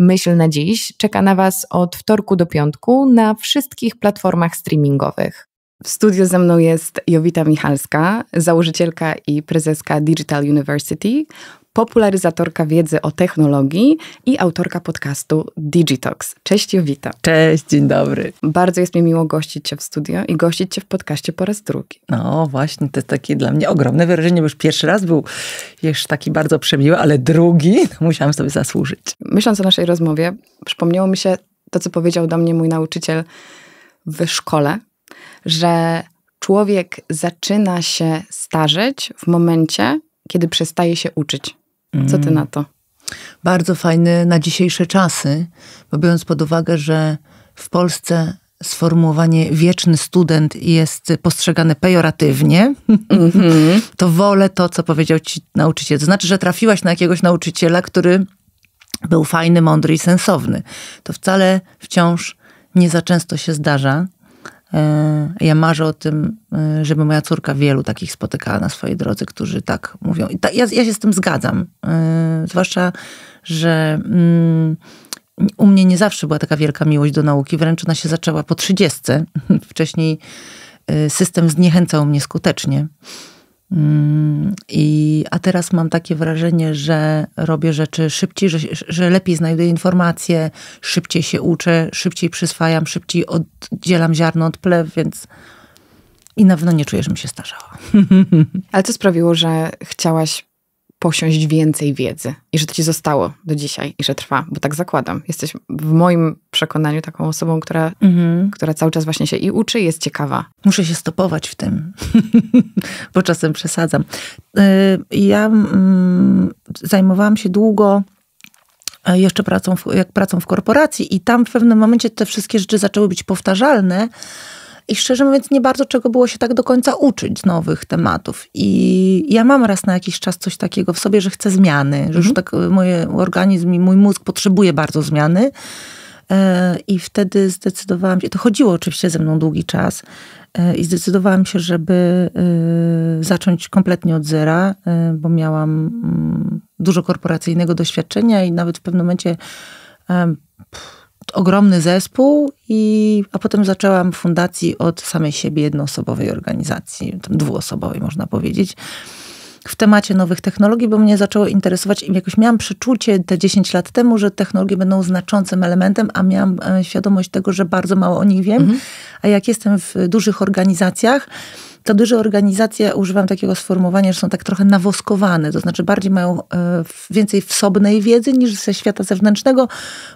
Myśl na dziś czeka na Was od wtorku do piątku na wszystkich platformach streamingowych. W studiu ze mną jest Jowita Michalska, założycielka i prezeska Digital University, popularyzatorka wiedzy o technologii i autorka podcastu Digitox. Cześć Jowita. Cześć, dzień dobry. Bardzo jest mi miło gościć Cię w studio i gościć Cię w podcaście po raz drugi. No właśnie, to jest takie dla mnie ogromne wyrażenie, bo już pierwszy raz był już taki bardzo przemiły, ale drugi no, musiałam sobie zasłużyć. Myśląc o naszej rozmowie, przypomniało mi się to, co powiedział do mnie mój nauczyciel w szkole, że człowiek zaczyna się starzeć w momencie, kiedy przestaje się uczyć. Co ty mm. na to? Bardzo fajny na dzisiejsze czasy, bo biorąc pod uwagę, że w Polsce sformułowanie wieczny student jest postrzegane pejoratywnie, mm -hmm. to wolę to, co powiedział ci nauczyciel. To znaczy, że trafiłaś na jakiegoś nauczyciela, który był fajny, mądry i sensowny. To wcale wciąż nie za często się zdarza. E, ja marzę o tym, e, żeby moja córka wielu takich spotykała na swojej drodze, którzy tak mówią. Ta, ja, ja, się z tym zgadzam. E, zwłaszcza, że mm, u mnie nie zawsze była taka wielka miłość do nauki, wręcz ona się zaczęła po trzydziestce. Wcześniej system zniechęcał mnie skutecznie. Mm, I, a teraz mam takie wrażenie, że robię rzeczy szybciej, że, że lepiej znajduję informacje, szybciej się uczę, szybciej przyswajam, szybciej oddzielam ziarno od plew, więc i na pewno nie czuję, żebym się starzała. Ale co sprawiło, że chciałaś posiąść więcej wiedzy i że to ci zostało do dzisiaj i że trwa, bo tak zakładam. Jesteś w moim przekonaniu taką osobą, która, mhm. która cały czas właśnie się i uczy, jest ciekawa. Muszę się stopować w tym, bo czasem przesadzam. Y, ja mm, zajmowałam się długo e, jeszcze pracą w, jak pracą w korporacji i tam w pewnym momencie te wszystkie rzeczy zaczęły być powtarzalne, i szczerze mówiąc, nie bardzo czego było się tak do końca uczyć z nowych tematów. I ja mam raz na jakiś czas coś takiego w sobie, że chcę zmiany, mhm. że już mhm. tak e, mój organizm i mój mózg potrzebuje bardzo zmiany. E, I wtedy zdecydowałam się, to chodziło oczywiście ze mną długi czas, e, i zdecydowałam się, żeby zacząć kompletnie od zera, bo miałam mm, dużo korporacyjnego doświadczenia i nawet w pewnym momencie ogromny zespół, i, a potem zaczęłam fundacji od samej siebie jednoosobowej organizacji, dwuosobowej można powiedzieć, w temacie nowych technologii, bo mnie zaczęło interesować i jakoś miałam przeczucie te 10 lat temu, że technologie będą znaczącym elementem, a miałam e, świadomość tego, że bardzo mało o nich wiem. Mhm. A jak jestem w dużych organizacjach, to duże organizacje, używam takiego sformułowania, że są tak trochę nawoskowane, to znaczy bardziej mają e, więcej wsobnej wiedzy niż ze świata zewnętrznego,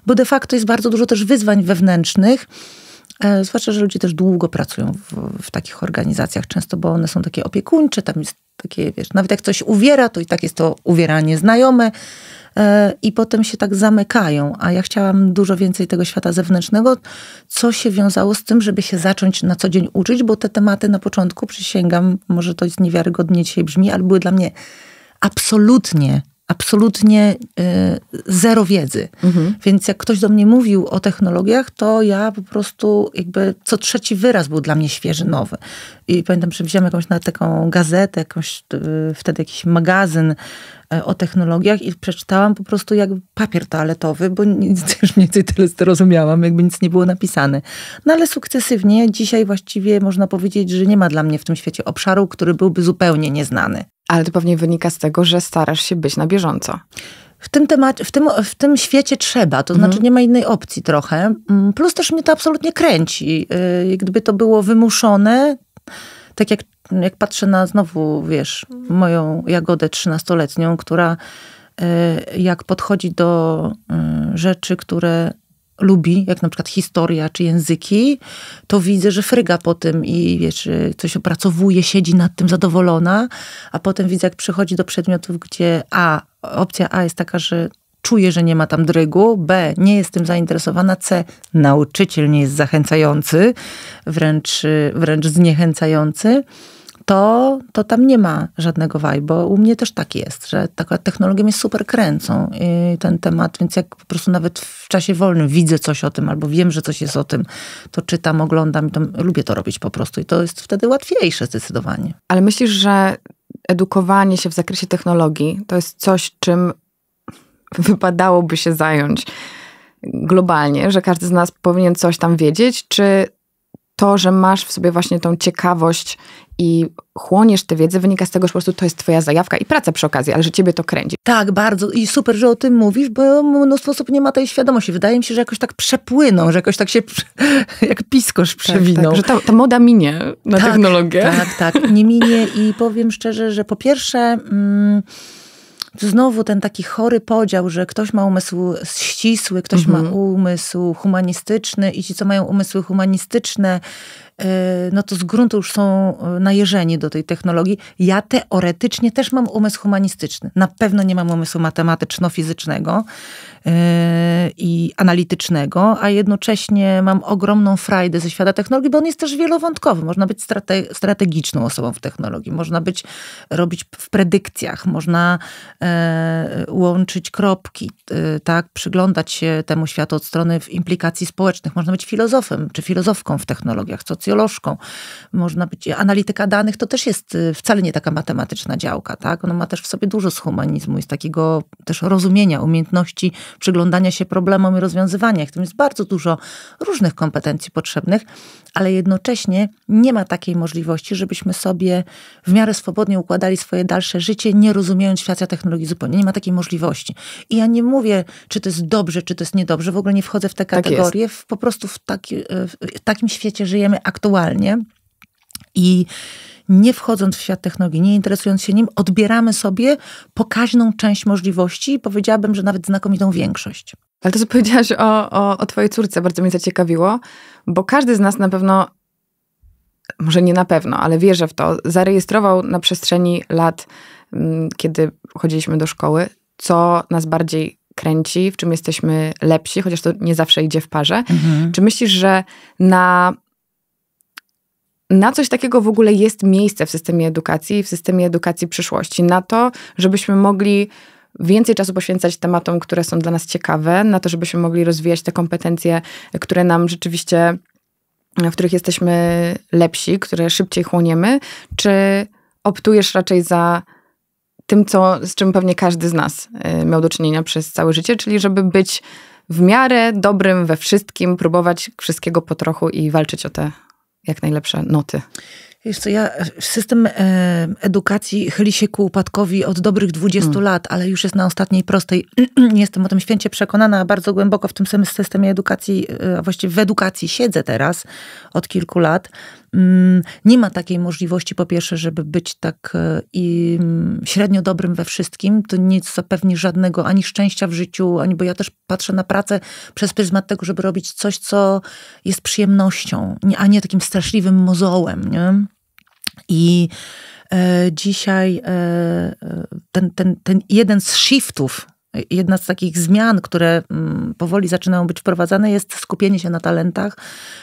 bo de facto jest bardzo dużo też wyzwań wewnętrznych, E, zwłaszcza, że ludzie też długo pracują w, w, takich organizacjach często, bo one są takie opiekuńcze, tam jest takie, wiesz, nawet jak coś uwiera, to i tak jest to uwieranie znajome e, i potem się tak zamykają. A ja chciałam dużo więcej tego świata zewnętrznego, co się wiązało z tym, żeby się zacząć na co dzień uczyć, bo te tematy na początku, przysięgam, może to jest niewiarygodnie dzisiaj brzmi, ale były dla mnie absolutnie absolutnie y, zero wiedzy. Mhm. Więc jak ktoś do mnie mówił o technologiach, to ja po prostu jakby co trzeci wyraz był dla mnie świeży, nowy. I pamiętam, że wziąłem jakąś taką gazetę, jakąś, y, wtedy jakiś magazyn y, o technologiach i przeczytałam po prostu jak papier toaletowy, bo nic, też mniej więcej tyle zrozumiałam, jakby nic nie było napisane. No ale sukcesywnie dzisiaj właściwie można powiedzieć, że nie ma dla mnie w tym świecie obszaru, który byłby zupełnie nieznany ale to pewnie wynika z tego, że starasz się być na bieżąco. W tym, temacie, w, tym, w tym świecie trzeba, to znaczy mhm. nie ma innej opcji trochę. Mm, plus też mnie to absolutnie kręci. Y, gdyby to było wymuszone, tak jak, jak patrzę na znowu, wiesz, moją jagodę trzynastoletnią, która y, jak podchodzi do y, rzeczy, które lubi, jak na przykład historia czy języki, to widzę, że fryga po tym i wiesz, coś opracowuje, siedzi nad tym zadowolona, a potem widzę, jak przychodzi do przedmiotów, gdzie A, opcja A jest taka, że czuję, że nie ma tam drygu, B, nie jestem zainteresowana, C, nauczyciel nie jest zachęcający, wręcz, wręcz zniechęcający to, to tam nie ma żadnego waj, bo u mnie też tak jest, że taka technologia mnie super kręcą i ten temat, więc jak po prostu nawet w czasie wolnym widzę coś o tym albo wiem, że coś jest o tym, to czytam, oglądam i to, lubię to robić po prostu i to jest wtedy łatwiejsze zdecydowanie. Ale myślisz, że edukowanie się w zakresie technologii to jest coś, czym wypadałoby się zająć globalnie, że każdy z nas powinien coś tam wiedzieć, czy to, że masz w sobie właśnie tą ciekawość i chłoniesz tę wiedzę, wynika z tego, że po prostu to jest twoja zajawka i praca przy okazji, ale że ciebie to kręci. Tak, bardzo. I super, że o tym mówisz, bo mnóstwo osób nie ma tej świadomości. Wydaje mi się, że jakoś tak przepłyną, że jakoś tak się jak piskosz przewiną. Tak, tak, że ta, ta, moda minie na tak, technologię. Tak, tak. Nie minie i powiem szczerze, że po pierwsze... Mm, znowu ten taki chory podział, że ktoś ma umysł ścisły, ktoś mhm. ma umysł humanistyczny i ci, co mają umysły humanistyczne, no to z gruntu już są e, najeżeni do tej technologii. Ja teoretycznie też mam umysł humanistyczny. Na pewno nie mam umysłu matematyczno-fizycznego e, i analitycznego, a jednocześnie mam ogromną frajdę ze świata technologii, bo on jest też wielowątkowy. Można być strate strategiczną osobą w technologii, można być, robić w predykcjach, można e, łączyć kropki, tak, przyglądać się temu światu od strony w implikacji społecznych. Można być filozofem czy filozofką w technologiach, socjologiem socjolożką, można być analityka danych, to też jest y, wcale nie taka matematyczna działka, tak? Ona ma też w sobie dużo z humanizmu i z takiego też rozumienia, umiejętności przyglądania się problemom i rozwiązywania, w tym jest bardzo dużo różnych kompetencji potrzebnych, ale jednocześnie nie ma takiej możliwości, żebyśmy sobie w miarę swobodnie układali swoje dalsze życie, nie rozumiejąc świata technologii zupełnie. Nie ma takiej możliwości. I ja nie mówię, czy to jest dobrze, czy to jest niedobrze, w ogóle nie wchodzę w te tak kategorie. Tak po prostu w, taki, e, w takim świecie żyjemy aktualnie. I nie wchodząc w świat technologii, nie interesując się nim, odbieramy sobie pokaźną część możliwości i powiedziałabym, że nawet znakomitą większość. Ale to, co powiedziałaś o, o, o twojej córce, bardzo mnie zaciekawiło, bo każdy z nas na pewno, może nie na pewno, ale wierzę w to, zarejestrował na przestrzeni lat, mm, kiedy chodziliśmy do szkoły, co nas bardziej kręci, w czym jesteśmy lepsi, chociaż to nie zawsze idzie w parze. Mhm. Czy myślisz, że na, na coś takiego w ogóle jest miejsce w systemie edukacji, w systemie edukacji przyszłości, na to, żebyśmy mogli więcej czasu poświęcać tematom, które są dla nas ciekawe, na to, żebyśmy mogli rozwijać te kompetencje, które nam rzeczywiście, w których jesteśmy lepsi, które szybciej chłoniemy, czy optujesz raczej za tym, co, z czym pewnie każdy z nas y, miał do czynienia przez całe życie, czyli żeby być w miarę dobrym we wszystkim, próbować wszystkiego po trochu i walczyć o te jak najlepsze noty. Wiesz co, ja, e, system e, edukacji chyli się ku upadkowi od dobrych 20 mm. lat, ale już jest na ostatniej prostej. Jestem o tym święcie przekonana, bardzo głęboko w tym samym systemie edukacji, e, a właściwie w edukacji siedzę teraz od kilku lat. Mm, nie ma takiej możliwości, po pierwsze, żeby być tak e, i mm, średnio dobrym we wszystkim. To nie zapewni żadnego ani szczęścia w życiu, ani bo ja też patrzę na pracę przez pryzmat tego, żeby robić coś, co jest przyjemnością, a nie takim straszliwym mozołem. Nie? I e, dzisiaj e, e ten, ten, ten jeden z shiftów, jedna z takich zmian, które mm, powoli zaczynają być wprowadzane, jest skupienie się na talentach,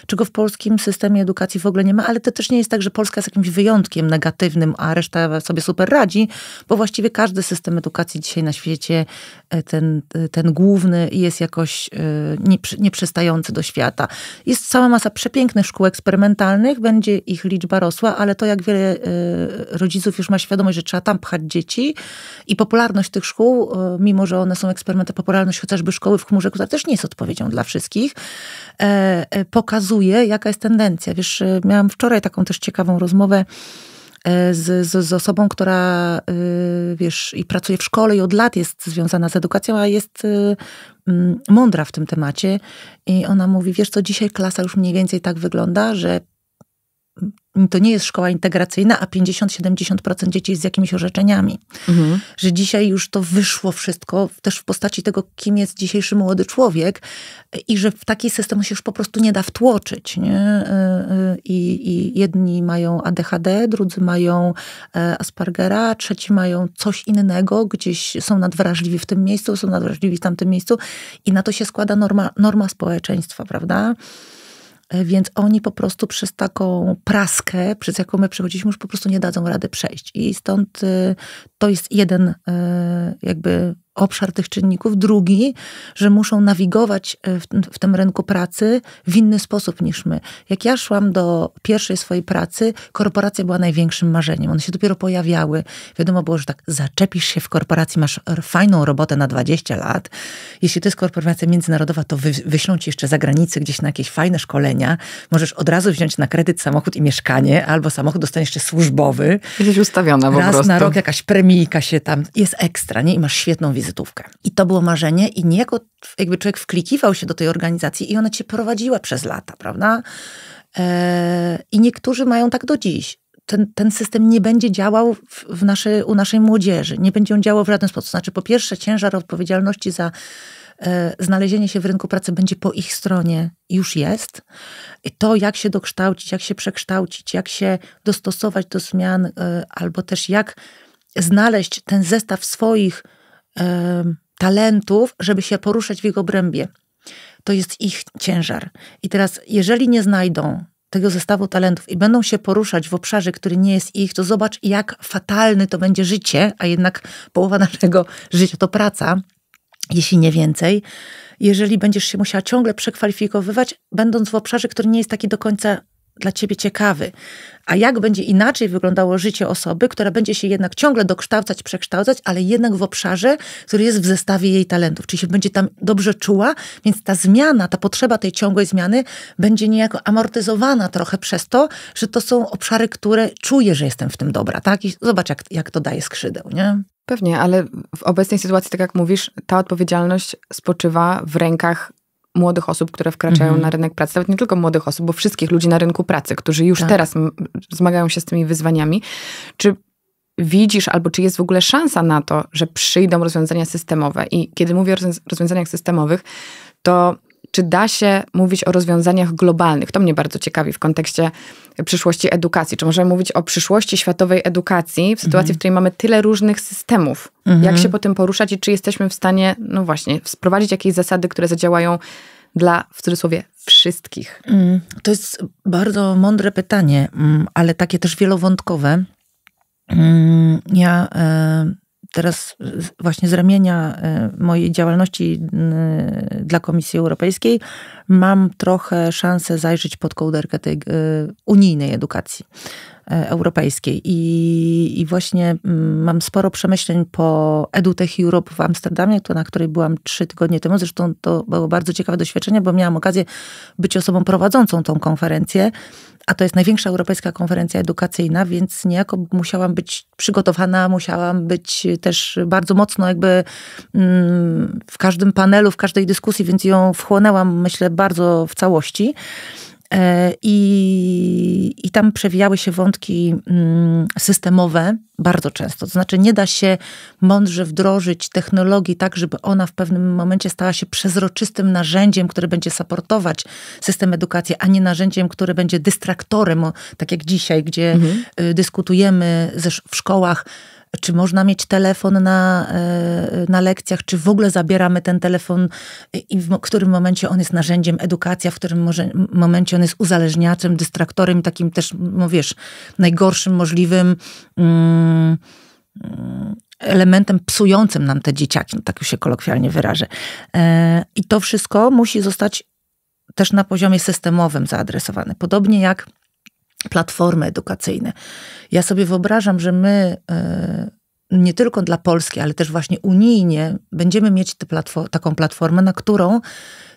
czego w polskim systemie edukacji w ogóle nie ma, ale to też nie jest tak, że Polska jest jakimś wyjątkiem negatywnym, a reszta sobie super radzi, bo właściwie każdy system edukacji dzisiaj na świecie, e, ten, e, ten główny, jest jakoś e, nieprzystający do świata. Jest cała masa przepięknych szkół eksperymentalnych, będzie ich liczba rosła, ale to jak wiele rodziców już ma świadomość, że trzeba tam pchać dzieci i popularność tych szkół, mimo że one są eksperymenty, popularność chociażby szkoły w chmurze, która też nie jest odpowiedzią dla wszystkich, e, e, pokazuje, jaka jest tendencja. Wiesz, e, miałam wczoraj taką też ciekawą rozmowę z, z, z, osobą, która wiesz, i pracuje w szkole i od lat jest związana z edukacją, a jest mądra w tym temacie. I ona mówi, wiesz co, dzisiaj klasa już mniej więcej tak wygląda, że to nie jest szkoła integracyjna, a 50-70% dzieci z jakimiś orzeczeniami. Mhm. Że dzisiaj już to wyszło wszystko też w postaci tego, kim jest dzisiejszy młody człowiek i że w taki system się już po prostu nie da wtłoczyć. Nie? E, e, I, I, jedni mają ADHD, drudzy mają e, Aspergera, trzeci mają coś innego, gdzieś są nadwrażliwi w tym miejscu, są nadwrażliwi w tamtym miejscu i na to się składa norma, norma społeczeństwa, prawda? E, więc oni po prostu przez taką praskę, przez jaką my przechodziliśmy, już po prostu nie dadzą rady przejść. I stąd y, to jest jeden y, jakby obszar tych czynników. Drugi, że muszą nawigować e, w, w tym rynku pracy w inny sposób niż my. Jak ja szłam do pierwszej swojej pracy, korporacja była największym marzeniem. One się dopiero pojawiały. Wiadomo było, że tak zaczepisz się w korporacji, masz fajną robotę na 20 lat. Jeśli to jest korporacja międzynarodowa, to wy, wyślą ci jeszcze za granicę gdzieś na jakieś fajne szkolenia. Możesz od razu wziąć na kredyt samochód i mieszkanie, albo samochód dostaniesz jeszcze służbowy. Jesteś ustawiona po Raz prostu. Raz na rok jakaś premijka się tam, jest ekstra, nie? I masz świetną wizę wizytówkę. I to było marzenie i niejako jakby człowiek wklikiwał się do tej organizacji i ona cię prowadziła przez lata, prawda? E, I niektórzy mają tak do dziś. Ten, ten system nie będzie działał w, w naszej, u naszej młodzieży. Nie będzie on działał w żaden sposób. Znaczy, po pierwsze, ciężar odpowiedzialności za e, znalezienie się w rynku pracy będzie po ich stronie, już jest. I to, jak się dokształcić, jak się przekształcić, jak się dostosować do zmian, e, albo też jak znaleźć ten zestaw swoich talentów, żeby się poruszać w ich obrębie. To jest ich ciężar. I teraz, jeżeli nie znajdą tego zestawu talentów i będą się poruszać w obszarze, który nie jest ich, to zobacz, jak fatalny to będzie życie, a jednak połowa naszego życia to praca, jeśli nie więcej. Jeżeli będziesz się musiała ciągle przekwalifikowywać, będąc w obszarze, który nie jest taki do końca dla ciebie ciekawy. A jak będzie inaczej wyglądało życie osoby, która będzie się jednak ciągle dokształcać, przekształcać, ale jednak w obszarze, który jest w zestawie jej talentów, czyli się będzie tam dobrze czuła, więc ta zmiana, ta potrzeba tej ciągłej zmiany będzie niejako amortyzowana trochę przez to, że to są obszary, które czuję, że jestem w tym dobra, tak? I zobacz, jak, jak to daje skrzydeł, nie? Pewnie, ale w obecnej sytuacji, tak jak mówisz, ta odpowiedzialność spoczywa w rękach młodych osób, które wkraczają mhm. na rynek pracy, nawet nie tylko młodych osób, bo wszystkich ludzi na rynku pracy, którzy już tak. teraz zmagają się z tymi wyzwaniami. Czy widzisz, albo czy jest w ogóle szansa na to, że przyjdą rozwiązania systemowe? I kiedy mówię o rozwiązaniach systemowych, to czy da się mówić o rozwiązaniach globalnych? To mnie bardzo ciekawi w kontekście przyszłości edukacji. Czy możemy mówić o przyszłości światowej edukacji w sytuacji, mhm. w której mamy tyle różnych systemów? Mhm. Jak się po tym poruszać i czy jesteśmy w stanie, no właśnie, wprowadzić jakieś zasady, które zadziałają dla, w cudzysłowie, wszystkich? Mm, to jest bardzo mądre pytanie, mm, ale takie też wielowątkowe. Mm, ja e, teraz właśnie z ramienia y, mojej działalności y, dla Komisji Europejskiej mam trochę szansę zajrzeć pod kołderkę tej y, unijnej edukacji. E, europejskiej. I, i właśnie mm, mam sporo przemyśleń po EduTech Europe w Amsterdamie, na której byłam trzy tygodnie temu. Zresztą to było bardzo ciekawe doświadczenie, bo miałam okazję być osobą prowadzącą tą konferencję a to jest największa europejska konferencja edukacyjna, więc niejako musiałam być przygotowana, musiałam być też bardzo mocno jakby mm, w każdym panelu, w każdej dyskusji, więc ją wchłonęłam, myślę, bardzo w całości. E, I, I tam przewijały się wątki mm, systemowe bardzo często. To znaczy, nie da się mądrze wdrożyć technologii tak, żeby ona w pewnym momencie stała się przezroczystym narzędziem, które będzie supportować system edukacji, a nie narzędziem, które będzie dystraktorem, tak jak dzisiaj, gdzie mhm. Y, dyskutujemy ze, w szkołach czy można mieć telefon na, e, na lekcjach, czy w ogóle zabieramy ten telefon i w którym momencie on jest narzędziem edukacja, w którym może, momencie on jest uzależniaczem, dystraktorem, takim też, no wiesz, najgorszym możliwym. Mm, mm, elementem psującym nam te dzieciaki, no tak już się kolokwialnie wyrażę. E, I to wszystko musi zostać też na poziomie systemowym zaadresowane. Podobnie jak platformy edukacyjne. Ja sobie wyobrażam, że my e, nie tylko dla Polski, ale też właśnie unijnie będziemy mieć platform, taką platformę, na którą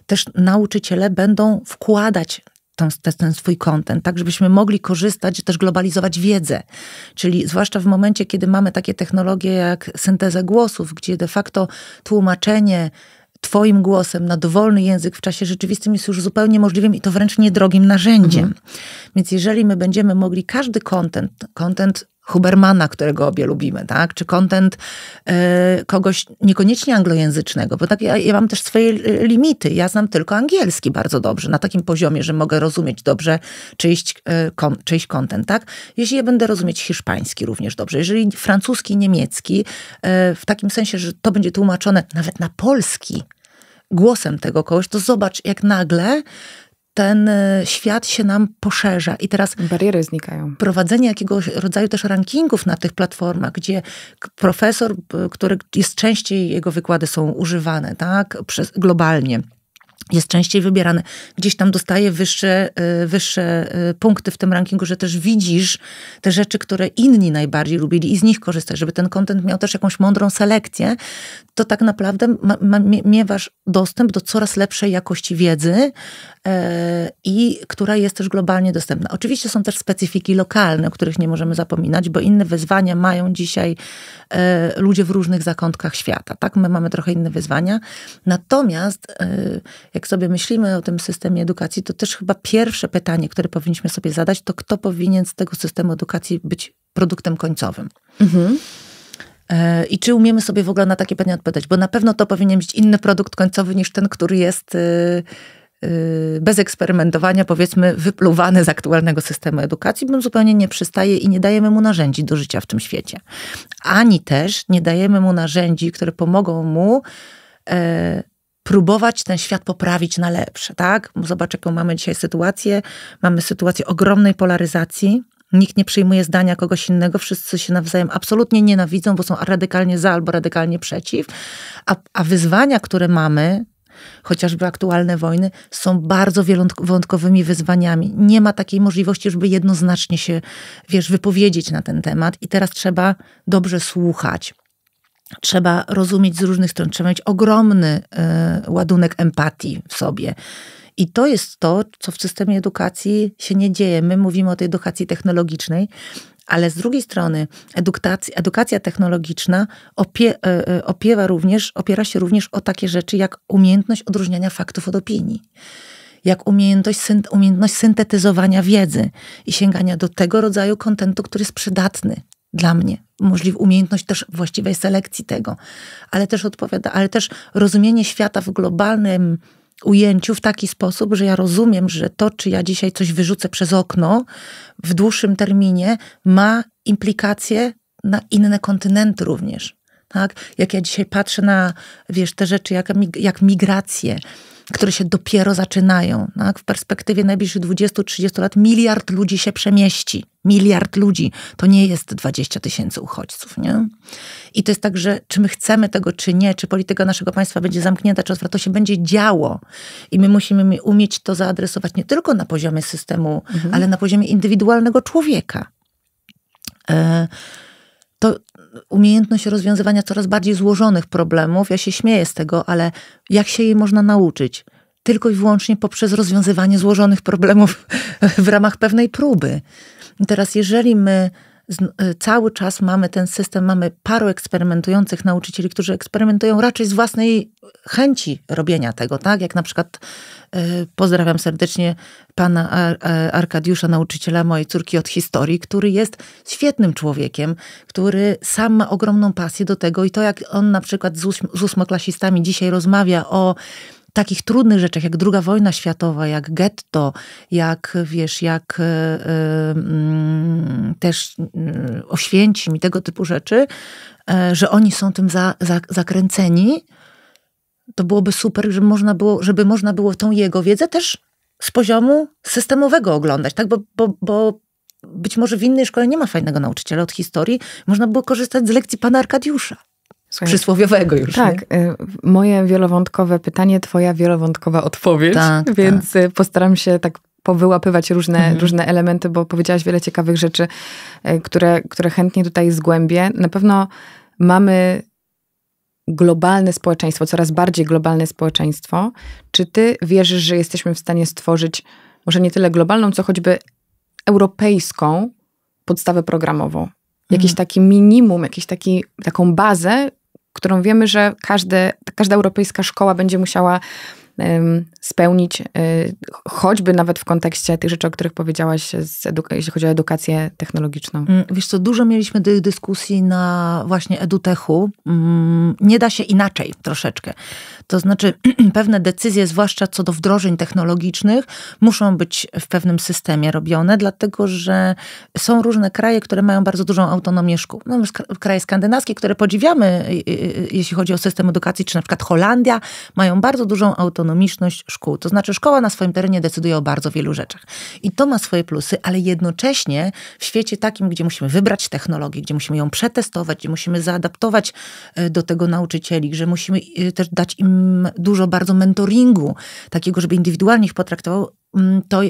też nauczyciele będą wkładać ten, ten, swój kontent, tak żebyśmy mogli korzystać, też globalizować wiedzę. Czyli zwłaszcza w momencie, kiedy mamy takie technologie jak synteza głosów, gdzie de facto tłumaczenie Twoim głosem na dowolny język w czasie rzeczywistym jest już zupełnie możliwym i to wręcz niedrogim narzędziem. Mhm. Więc jeżeli my będziemy mogli każdy content, kontent Hubermana, którego obie lubimy, tak? Czy kontent e, kogoś niekoniecznie anglojęzycznego, bo tak ja, ja, mam też swoje e, limity. Ja znam tylko angielski bardzo dobrze, na takim poziomie, że mogę rozumieć dobrze czyjś, yy, content, tak? Jeśli ja będę rozumieć hiszpański również dobrze, jeżeli francuski, niemiecki, w takim sensie, że to będzie tłumaczone nawet na polski, głosem tego kogoś, to zobacz, jak nagle ten y, świat się nam poszerza. I teraz bariery znikają. Prowadzenie jakiegoś rodzaju też rankingów na tych platformach, gdzie profesor, y, który jest częściej jego wykłady są używane, tak, przez, globalnie jest częściej wybierany. Gdzieś tam dostaje wyższe, y, wyższe y, punkty w tym rankingu, że też widzisz te rzeczy, które inni najbardziej lubili i z nich korzystasz, żeby ten content miał też jakąś mądrą selekcję, to tak naprawdę ma, ma, miewasz dostęp do coraz lepszej jakości wiedzy e, i która jest też globalnie dostępna. Oczywiście są też specyfiki lokalne, o których nie możemy zapominać, bo inne wyzwania mają dzisiaj e, ludzie w różnych zakątkach świata, tak? My mamy trochę inne wyzwania. Natomiast e, jak sobie myślimy o tym systemie edukacji, to też chyba pierwsze pytanie, które powinniśmy sobie zadać, to kto powinien z tego systemu edukacji być produktem końcowym. Mhm. E, I czy umiemy sobie w ogóle na takie pytanie odpowiadać? Bo na pewno to powinien być inny produkt końcowy niż ten, który jest y, y, bez eksperymentowania, powiedzmy, wypluwany z aktualnego systemu edukacji, bo zupełnie nie przystaje i nie dajemy mu narzędzi do życia w tym świecie. Ani też nie dajemy mu narzędzi, które pomogą mu e, próbować ten świat poprawić na lepsze, tak? Zobacz, jaką mamy dzisiaj sytuację. Mamy sytuację ogromnej polaryzacji. Nikt nie przyjmuje zdania kogoś innego, wszyscy się nawzajem absolutnie nienawidzą, bo są radykalnie za albo radykalnie przeciw. A, a wyzwania, które mamy, chociażby aktualne wojny, są bardzo wielowątkowymi wyzwaniami. Nie ma takiej możliwości, żeby jednoznacznie się, wiesz, wypowiedzieć na ten temat i teraz trzeba dobrze słuchać trzeba rozumieć z różnych stron, trzeba mieć ogromny y, ładunek empatii w sobie. I to jest to, co w systemie edukacji się nie dzieje. My mówimy o tej edukacji technologicznej, ale z drugiej strony edukacja, edukacja technologiczna opie, y, opiewa również, opiera się również o takie rzeczy jak umiejętność odróżniania faktów od opinii jak umiejętność, umiejętność syntetyzowania wiedzy i sięgania do tego rodzaju kontentu, który jest przydatny dla mnie. Możliw umiejętność też właściwej selekcji tego, ale też odpowiada, ale też rozumienie świata w globalnym ujęciu w taki sposób, że ja rozumiem, że to, czy ja dzisiaj coś wyrzucę przez okno w dłuższym terminie, ma implikacje na inne kontynenty również. Tak? Jak ja dzisiaj patrzę na wiesz, te rzeczy, jak, jak migracje, które się dopiero zaczynają. Tak? W perspektywie najbliższych 20-30 lat miliard ludzi się przemieści. Miliard ludzi to nie jest 20 tysięcy uchodźców. Nie? I to jest tak, że czy my chcemy tego, czy nie, czy polityka naszego państwa będzie zamknięta, czy otwarta, to się będzie działo. I my musimy umieć to zaadresować nie tylko na poziomie systemu, mhm. ale na poziomie indywidualnego człowieka. E, to, umiejętność rozwiązywania coraz bardziej złożonych problemów. Ja się śmieję z tego, ale jak się jej można nauczyć? Tylko i wyłącznie poprzez rozwiązywanie złożonych problemów w ramach pewnej próby. I teraz, jeżeli my Y, cały czas mamy ten system, mamy paru eksperymentujących nauczycieli, którzy eksperymentują raczej z własnej chęci robienia tego, tak? Jak na przykład y, pozdrawiam serdecznie pana e, Arkadiusza, nauczyciela mojej córki od historii, który jest świetnym człowiekiem, który sam ma ogromną pasję do tego i to jak on na przykład z, ósm klasistami ósmoklasistami dzisiaj rozmawia o takich trudnych rzeczach, jak druga wojna światowa, jak getto, jak wiesz, jak y, y, też y, mm, Oświęcim i tego typu rzeczy, y, że oni są tym za, za, zakręceni, to byłoby super, żeby można było, żeby można było tą jego wiedzę też z poziomu systemowego oglądać, tak? Bo, bo, bo być może w innej szkole nie ma fajnego nauczyciela od historii, można było korzystać z lekcji pana Arkadiusza przysłowiowego już. Tak. Nie? Y, moje wielowątkowe pytanie, twoja wielowątkowa odpowiedź, tak, tak. więc tak. postaram się tak powyłapywać różne, mhm. różne elementy, bo powiedziałaś wiele ciekawych rzeczy, y, które, które chętnie tutaj zgłębię. Na pewno mamy globalne społeczeństwo, coraz bardziej globalne społeczeństwo. Czy ty wierzysz, że jesteśmy w stanie stworzyć może nie tyle globalną, co choćby europejską podstawę programową? Jakiś mhm. taki minimum, jakiś taki, taką bazę, którą wiemy, że każdy, każda europejska szkoła będzie musiała spełnić, y, choćby nawet w kontekście tych rzeczy, o których powiedziałaś, jeśli chodzi o edukację technologiczną? Mm, wiesz co, dużo mieliśmy tych dyskusji na właśnie edutechu. Mm, nie da się inaczej troszeczkę. To znaczy pewne decyzje, zwłaszcza co do wdrożeń technologicznych, muszą być w pewnym systemie robione, dlatego że są różne kraje, które mają bardzo dużą autonomię szkół. No, kraje skandynawskie, które podziwiamy, y, y, jeśli chodzi o system edukacji, czy na przykład Holandia, mają bardzo dużą autonomiczność szkół. To znaczy, szkoła na swoim terenie decyduje o bardzo wielu rzeczach. I to ma swoje plusy, ale jednocześnie w świecie takim, gdzie musimy wybrać technologię, gdzie musimy ją przetestować, gdzie musimy zaadaptować e, do tego nauczycieli, że musimy e, też dać im dużo bardzo mentoringu, takiego, żeby indywidualnie ich potraktował, Mm, to y,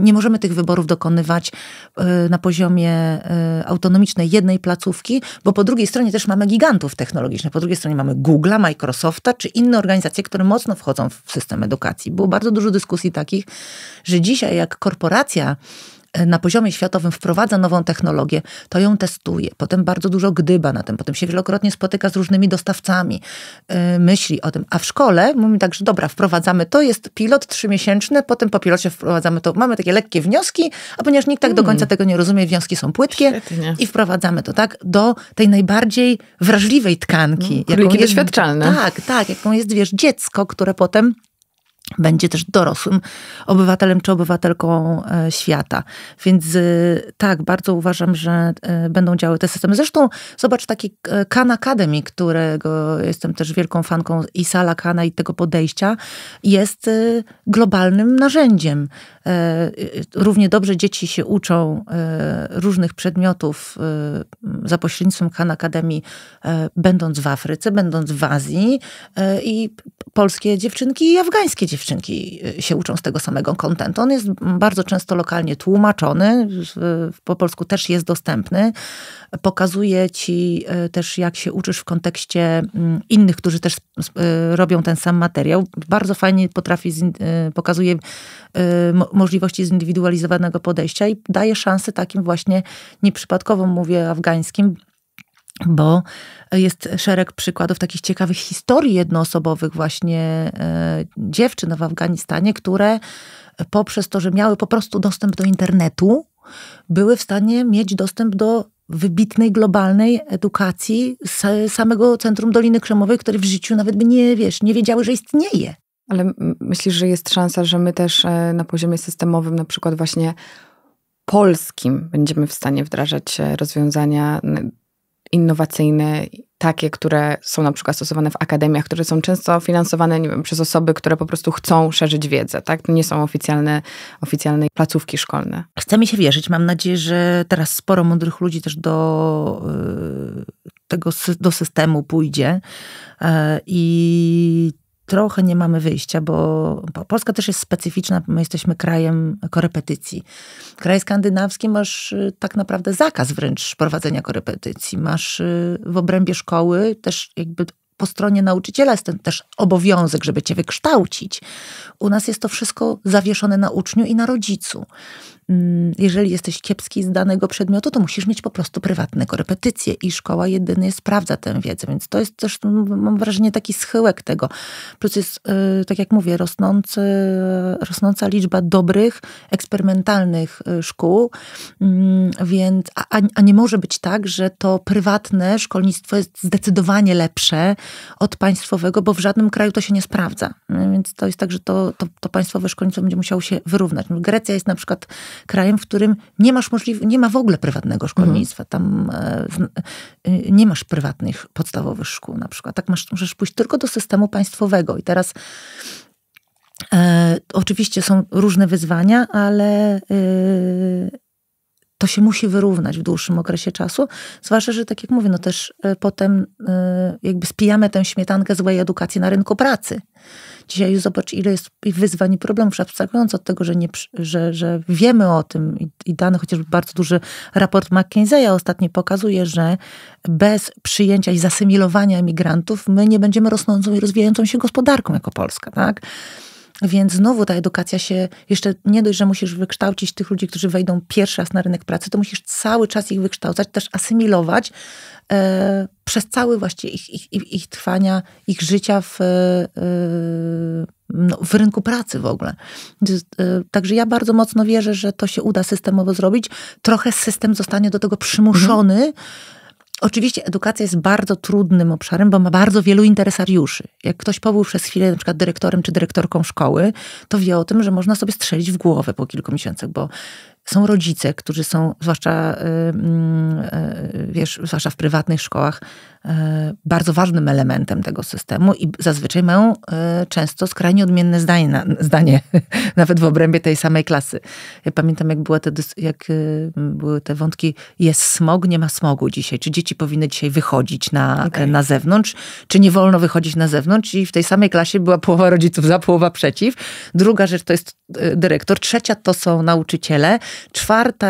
nie możemy tych wyborów dokonywać y, na poziomie y, autonomicznej jednej placówki, bo po drugiej stronie też mamy gigantów technologicznych. Po drugiej stronie mamy Google'a, Microsofta czy inne organizacje, które mocno wchodzą w system edukacji. Było bardzo dużo dyskusji takich, że dzisiaj jak korporacja na poziomie światowym wprowadza nową technologię, to ją testuje, potem bardzo dużo gdyba na tym, potem się wielokrotnie spotyka z różnymi dostawcami, y, myśli o tym. A w szkole mówimy tak, że dobra, wprowadzamy to, jest pilot trzymiesięczny, potem po pilocie wprowadzamy to. Mamy takie lekkie wnioski, a ponieważ nikt tak do mm. końca tego nie rozumie, wnioski są płytkie Świetnie. i wprowadzamy to tak do tej najbardziej wrażliwej tkanki. Mm. jaką jest, doświadczalne. Tak, tak, jaką jest, wiesz, dziecko, które potem będzie też dorosłym obywatelem czy obywatelką e, świata. Więc e, tak, bardzo uważam, że e, będą działały te systemy. Zresztą zobacz taki Khan Academy, którego jestem też wielką fanką i sala Kana i tego podejścia, jest globalnym narzędziem. Równie dobrze dzieci się uczą różnych przedmiotów za pośrednictwem Khan Academy, będąc w Afryce, będąc w Azji i polskie dziewczynki i afgańskie dziewczynki dziewczynki y, się uczą z tego samego kontentu. On jest bardzo często lokalnie tłumaczony, po polsku też jest dostępny. Pokazuje ci y, też, jak się uczysz w kontekście mm, innych, którzy też y, robią ten sam materiał. Bardzo fajnie potrafi, pokazuje możliwości zindywidualizowanego podejścia i daje szansę takim właśnie, nieprzypadkowo mówię afgańskim, bo jest szereg przykładów takich ciekawych historii jednoosobowych właśnie e, dziewczyn w Afganistanie, które e, poprzez to, że miały po prostu dostęp do internetu, były w stanie mieć dostęp do wybitnej globalnej edukacji z samego Centrum Doliny Krzemowej, które w życiu nawet by nie, wiesz, nie wiedziały, że istnieje. Ale myślisz, że jest szansa, że my też e, na poziomie systemowym, na przykład właśnie polskim, będziemy w stanie wdrażać rozwiązania innowacyjne, takie, które są na przykład stosowane w akademiach, które są często finansowane nie wiem, przez osoby, które po prostu chcą szerzyć wiedzę. Tak? To nie są oficjalne, oficjalne placówki szkolne. Chce mi się wierzyć. Mam nadzieję, że teraz sporo mądrych ludzi też do y, tego do systemu pójdzie e, i trochę nie mamy wyjścia, bo Polska też jest specyficzna, my jesteśmy krajem korepetycji. Kraj skandynawski masz y, tak naprawdę zakaz wręcz prowadzenia korepetycji. Masz y, w obrębie szkoły też jakby po stronie nauczyciela jest ten też obowiązek, żeby cię wykształcić. U nas jest to wszystko zawieszone na uczniu i na rodzicu. Mm, jeżeli jesteś kiepski z danego przedmiotu, to musisz mieć po prostu prywatne korepetycje i szkoła jedynie sprawdza tę wiedzę, więc to jest też, mam wrażenie, taki schyłek tego. Plus jest, y, tak jak mówię, rosnący, rosnąca liczba dobrych, eksperymentalnych y, szkół, mm, więc, a, a nie może być tak, że to prywatne szkolnictwo jest zdecydowanie lepsze od państwowego, bo w żadnym kraju to się nie sprawdza. Y, więc to jest tak, że to, to, to państwowe szkolnictwo będzie musiało się wyrównać. Grecja jest na przykład krajem, w którym nie masz możliw- nie ma w ogóle prywatnego mhm. szkolnictwa. Tam e, e, nie masz prywatnych podstawowych szkół na przykład. Tak masz, możesz pójść tylko do systemu państwowego. I teraz e, oczywiście są różne wyzwania, ale, e, to się musi wyrównać w dłuższym okresie czasu. Zwłaszcza, że tak jak mówię, no też e, potem e, jakby spijamy tę śmietankę złej edukacji na rynku pracy. Dzisiaj już zobacz, ile jest wyzwań i problemów, abstrahując od tego, że, nie, że, że wiemy o tym i, i dane, chociażby bardzo duży raport McKinsey'a ostatni pokazuje, że bez przyjęcia i zasymilowania imigrantów my nie będziemy rosnącą i rozwijającą się gospodarką jako Polska, tak? Więc znowu ta edukacja się, jeszcze nie dość, że musisz wykształcić tych ludzi, którzy wejdą pierwszy raz na rynek pracy, to musisz cały czas ich wykształcać, też asymilować e, przez cały właśnie ich, ich, ich, ich trwania, ich życia w, e, no, w rynku pracy w ogóle. E, także ja bardzo mocno wierzę, że to się uda systemowo zrobić. Trochę system zostanie do tego przymuszony. Mhm Oczywiście edukacja jest bardzo trudnym obszarem, bo ma bardzo wielu interesariuszy. Jak ktoś pobył przez chwilę na przykład dyrektorem czy dyrektorką szkoły, to wie o tym, że można sobie strzelić w głowę po kilku miesiącach, bo są rodzice, którzy są, zwłaszcza, yy, yy, wiesz, zwłaszcza w prywatnych szkołach, E, bardzo ważnym elementem tego systemu i zazwyczaj mają e, często skrajnie odmienne zdanie, zdanie nawet w obrębie tej samej klasy. Ja pamiętam, jak, była te, jak e, były te wątki, jest smog, nie ma smogu dzisiaj. Czy dzieci powinny dzisiaj wychodzić na, okay. na zewnątrz, czy nie wolno wychodzić na zewnątrz? I w tej samej klasie była połowa rodziców za, połowa przeciw. Druga rzecz to jest dyrektor, trzecia to są nauczyciele, czwarty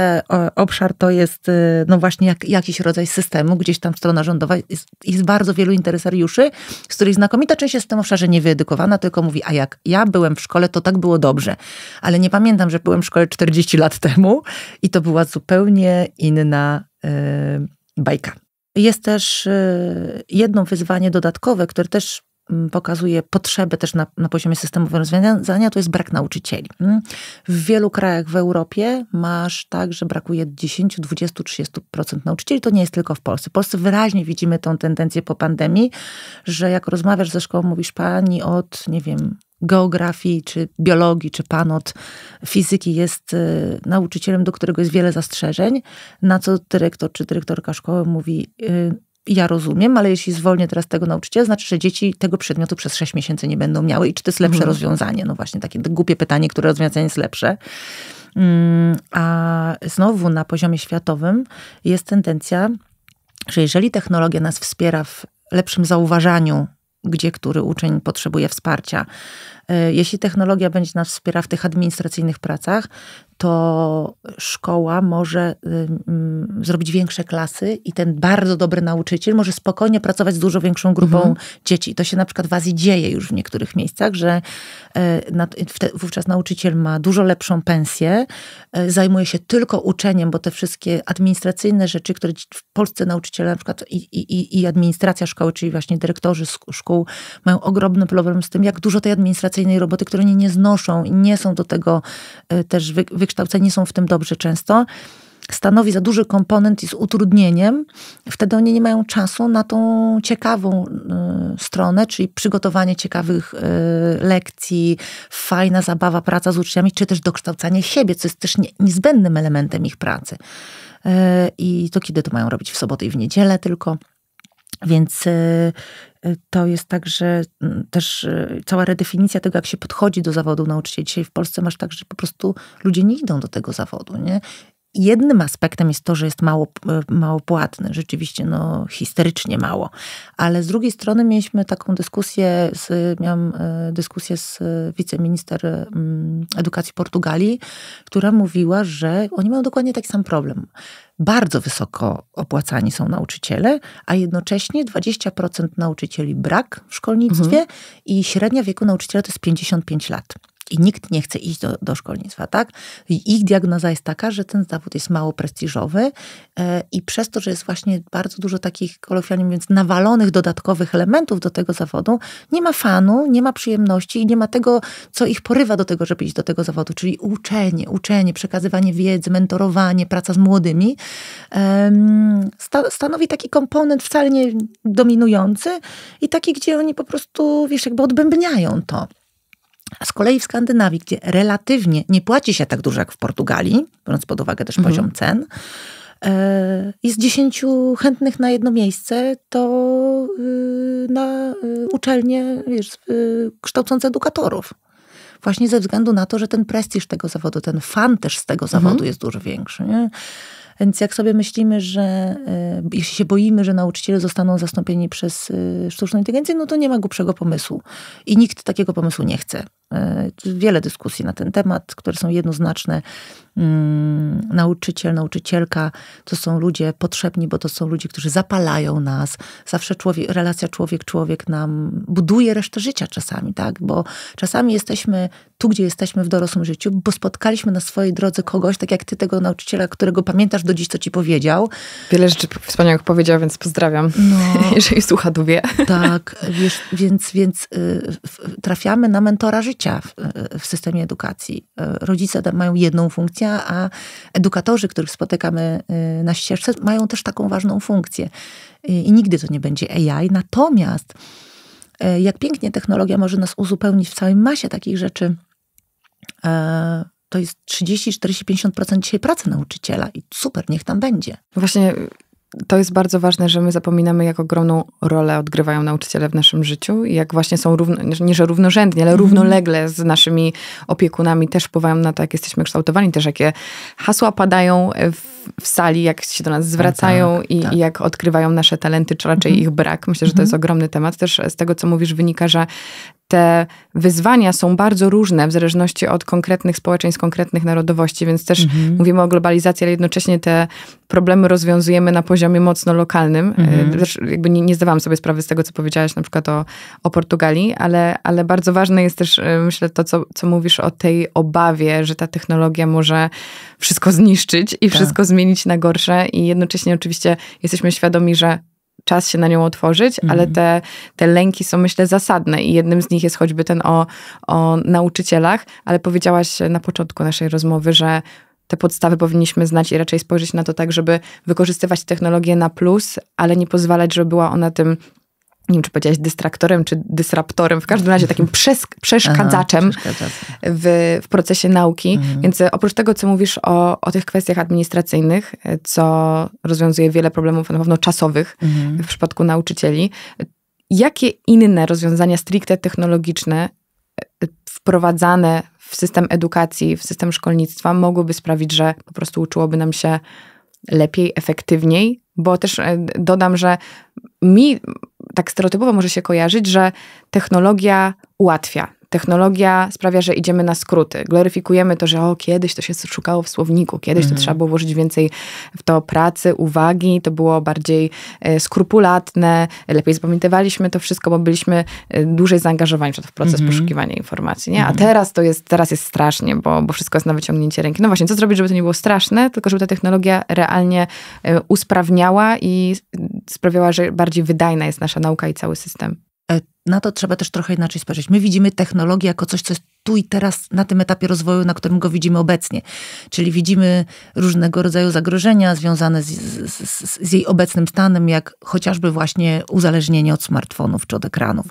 obszar to jest no właśnie jak, jakiś rodzaj systemu, gdzieś tam strona rządowa jest jest, jest bardzo wielu interesariuszy, z których znakomita część jest w tym obszarze niewyedykowana, tylko mówi, a jak ja byłem w szkole, to tak było dobrze. Ale nie pamiętam, że byłem w szkole 40 lat temu i to była zupełnie inna yy, bajka. Jest też yy, jedno wyzwanie dodatkowe, które też Mm, pokazuje potrzeby też na, na poziomie systemowego rozwiązania, to jest brak nauczycieli. Mm. W wielu krajach w Europie masz tak, że brakuje 10, 20, 30% nauczycieli. To nie jest tylko w Polsce. W Polsce wyraźnie widzimy tą tendencję po pandemii, że jak rozmawiasz ze szkołą, mówisz pani od, nie wiem, geografii, czy biologii, czy pan od fizyki jest y, nauczycielem, do którego jest wiele zastrzeżeń, na co dyrektor czy dyrektorka szkoły mówi... Y, ja rozumiem, ale jeśli zwolnię teraz tego nauczyciela, znaczy, że dzieci tego przedmiotu przez 6 miesięcy nie będą miały. I czy to jest lepsze mhm. rozwiązanie? No właśnie, takie głupie pytanie, które rozwiązanie jest lepsze. Mm, a znowu na poziomie światowym jest tendencja, że jeżeli technologia nas wspiera w lepszym zauważaniu, gdzie który uczeń potrzebuje wsparcia, E, jeśli technologia będzie nas wspierała w tych administracyjnych pracach, to szkoła może zrobić większe klasy i ten bardzo dobry nauczyciel może spokojnie pracować z dużo większą grupą mhm. dzieci. To się na przykład w Azji dzieje już w niektórych miejscach, że e, wówczas nauczyciel ma dużo lepszą pensję, e, zajmuje się tylko uczeniem, bo te wszystkie administracyjne rzeczy, które w Polsce nauczyciele na przykład i, i, i administracja szkoły, czyli właśnie dyrektorzy szkół mają ogromny problem z tym, jak dużo tej administracji roboty, które oni nie znoszą i nie są do tego e, też wykształceni, są w tym dobrze często stanowi za duży komponent i z utrudnieniem, wtedy oni nie mają czasu na tą ciekawą e, stronę, czyli przygotowanie ciekawych e, lekcji, fajna zabawa, praca z uczniami, czy też dokształcanie siebie, co jest też niezbędnym elementem ich pracy. I to kiedy to mają robić? W sobotę i w niedzielę tylko. Więc y, y, to jest także mm, też y, cała redefinicja tego, jak się podchodzi do zawodu nauczyciela. Dzisiaj w Polsce masz tak, że po prostu ludzie nie idą do tego zawodu, nie? Jednym aspektem jest to, że jest mało, mało płatny, rzeczywiście no, historycznie mało, ale z drugiej strony mieliśmy taką dyskusję, z, miałam dyskusję z wiceminister mm, edukacji Portugalii, która mówiła, że oni mają dokładnie taki sam problem bardzo wysoko opłacani są nauczyciele, a jednocześnie 20% nauczycieli brak w szkolnictwie mhm. i średnia wieku nauczyciela to jest 55 lat i nikt nie chce iść do, do szkolnictwa, tak? I ich diagnoza jest taka, że ten zawód jest mało prestiżowy e, i przez to, że jest właśnie bardzo dużo takich, kolokwialnie mówiąc, nawalonych dodatkowych elementów do tego zawodu, nie ma fanu, nie ma przyjemności i nie ma tego, co ich porywa do tego, żeby iść do tego zawodu, czyli uczenie, uczenie, przekazywanie wiedzy, mentorowanie, praca z młodymi, stanowi taki komponent wcale nie dominujący i taki, gdzie oni po prostu, wiesz, jakby odbębniają to. A z kolei w Skandynawii, gdzie relatywnie nie płaci się tak dużo jak w Portugalii, biorąc pod uwagę też mhm. poziom cen, e, jest dziesięciu chętnych na jedno miejsce, to y, na y, uczelnie wiesz, y, kształcące edukatorów. Właśnie ze względu na to, że ten prestiż tego zawodu, ten fan też z tego mhm. zawodu mhm. jest dużo większy. Nie? Więc jak sobie myślimy, że y, jeśli się boimy, że nauczyciele zostaną zastąpieni przez y, sztuczną inteligencję, no to nie ma głupszego pomysłu. I nikt takiego pomysłu nie chce. Y, wiele dyskusji na ten temat, które są jednoznaczne. Mm, nauczyciel, nauczycielka to są ludzie potrzebni, bo to są ludzie, którzy zapalają nas. Zawsze człowiek, relacja człowiek-człowiek nam buduje resztę życia czasami, tak? Bo czasami jesteśmy tu, gdzie jesteśmy w dorosłym życiu, bo spotkaliśmy na swojej drodze kogoś, tak jak ty tego nauczyciela, którego pamiętasz do dziś, co ci powiedział. Wiele rzeczy wspaniałych powiedział, więc pozdrawiam, no, jeżeli słucha, to wie. Tak, wiesz, więc, więc y, trafiamy na mentora życia w, y, w systemie edukacji. Y, rodzice mają jedną funkcję, a edukatorzy, których spotykamy y, na ścieżce, mają też taką ważną funkcję. Y, I nigdy to nie będzie AI. Natomiast y, jak pięknie technologia może nas uzupełnić w całej masie takich rzeczy, to jest 30, 40, 50% dzisiaj pracy nauczyciela i super, niech tam będzie. Właśnie to jest bardzo ważne, że my zapominamy, jak ogromną rolę odgrywają nauczyciele w naszym życiu i jak właśnie są równo, nie że równorzędnie, ale mhm. równolegle z naszymi opiekunami też wpływają na to, jak jesteśmy kształtowani, też jakie hasła padają w, w sali, jak się do nas no zwracają tak, i, tak. i, jak odkrywają nasze talenty, czy raczej mhm. ich brak. Myślę, że to jest mhm. ogromny temat. Też z tego, co mówisz, wynika, że te wyzwania są bardzo różne w zależności od konkretnych społeczeństw, konkretnych narodowości, więc też mhm. mówimy o globalizacji, ale jednocześnie te problemy rozwiązujemy na poziomie mocno lokalnym. E, mhm. jakby nie, nie zdawałam sobie sprawy z tego, co powiedziałaś na przykład o, o Portugalii, ale, ale bardzo ważne jest też, e, myślę, to, co, co mówisz o tej obawie, że ta technologia może wszystko zniszczyć i tak. wszystko zmienić na gorsze i jednocześnie oczywiście jesteśmy świadomi, że czas się na nią otworzyć, ale mhm. te, te lęki są myślę zasadne i jednym z nich jest choćby ten o, o nauczycielach, ale powiedziałaś na początku naszej rozmowy, że te podstawy powinniśmy znać i raczej spojrzeć na to tak, żeby wykorzystywać technologię na plus, ale nie pozwalać, żeby była ona tym nie wiem, czy powiedziałaś dystraktorem, czy dysraptorem, w każdym razie takim przeszkadzaczem, przeszkadzaczem. W, w, procesie nauki. Mhm. Więc e, oprócz tego, co mówisz o, o tych kwestiach administracyjnych, e, co rozwiązuje wiele problemów na pewno czasowych mhm. w przypadku nauczycieli, jakie inne rozwiązania stricte technologiczne e, wprowadzane w system edukacji, w system szkolnictwa mogłyby sprawić, że po prostu uczyłoby nam się lepiej, efektywniej? Bo też dodam, że mi tak stereotypowo może się kojarzyć, że technologia ułatwia, technologia sprawia, że idziemy na skróty. Gloryfikujemy to, że o, kiedyś to się szukało w słowniku, kiedyś mhm. to trzeba było włożyć więcej w to pracy, uwagi, to było bardziej e, skrupulatne, lepiej zapamiętywaliśmy to wszystko, bo byliśmy e, dłużej zaangażowani w proces mhm. poszukiwania informacji, nie? A mhm. teraz to jest, teraz jest strasznie, bo, bo wszystko jest na wyciągnięcie ręki. No właśnie, co zrobić, żeby to nie było straszne, tylko żeby ta technologia realnie e, usprawniała i mm, sprawiała, że bardziej wydajna jest nasza nauka i cały system na to trzeba też trochę inaczej spojrzeć. My widzimy technologię jako coś, co jest tu i teraz na tym etapie rozwoju, na którym go widzimy obecnie. Czyli widzimy różnego rodzaju zagrożenia związane z, z, z, z jej obecnym stanem, jak chociażby właśnie uzależnienie od smartfonów czy od ekranów.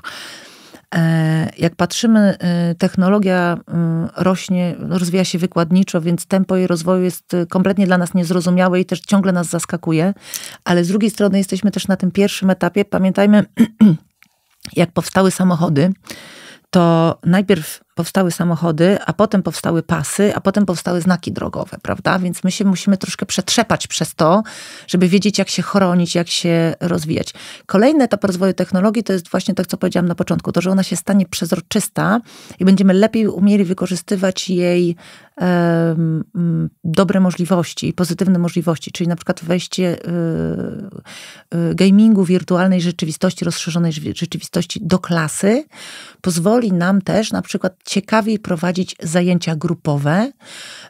E, jak patrzymy, e, technologia e, rośnie, rozwija się wykładniczo, więc tempo jej rozwoju jest kompletnie dla nas niezrozumiałe i też ciągle nas zaskakuje. Ale z drugiej strony jesteśmy też na tym pierwszym etapie. Pamiętajmy, jak powstały samochody, to najpierw powstały samochody, a potem powstały pasy, a potem powstały znaki drogowe, prawda? Więc my się musimy troszkę przetrzepać przez to, żeby wiedzieć, jak się chronić, jak się rozwijać. Kolejny etap rozwoju technologii to jest właśnie to, co powiedziałam na początku, to, że ona się stanie przezroczysta i będziemy lepiej umieli wykorzystywać jej dobre możliwości i pozytywne możliwości, czyli na przykład wejście y, y, gamingu, wirtualnej rzeczywistości, rozszerzonej rzeczywistości do klasy pozwoli nam też na przykład ciekawiej prowadzić zajęcia grupowe.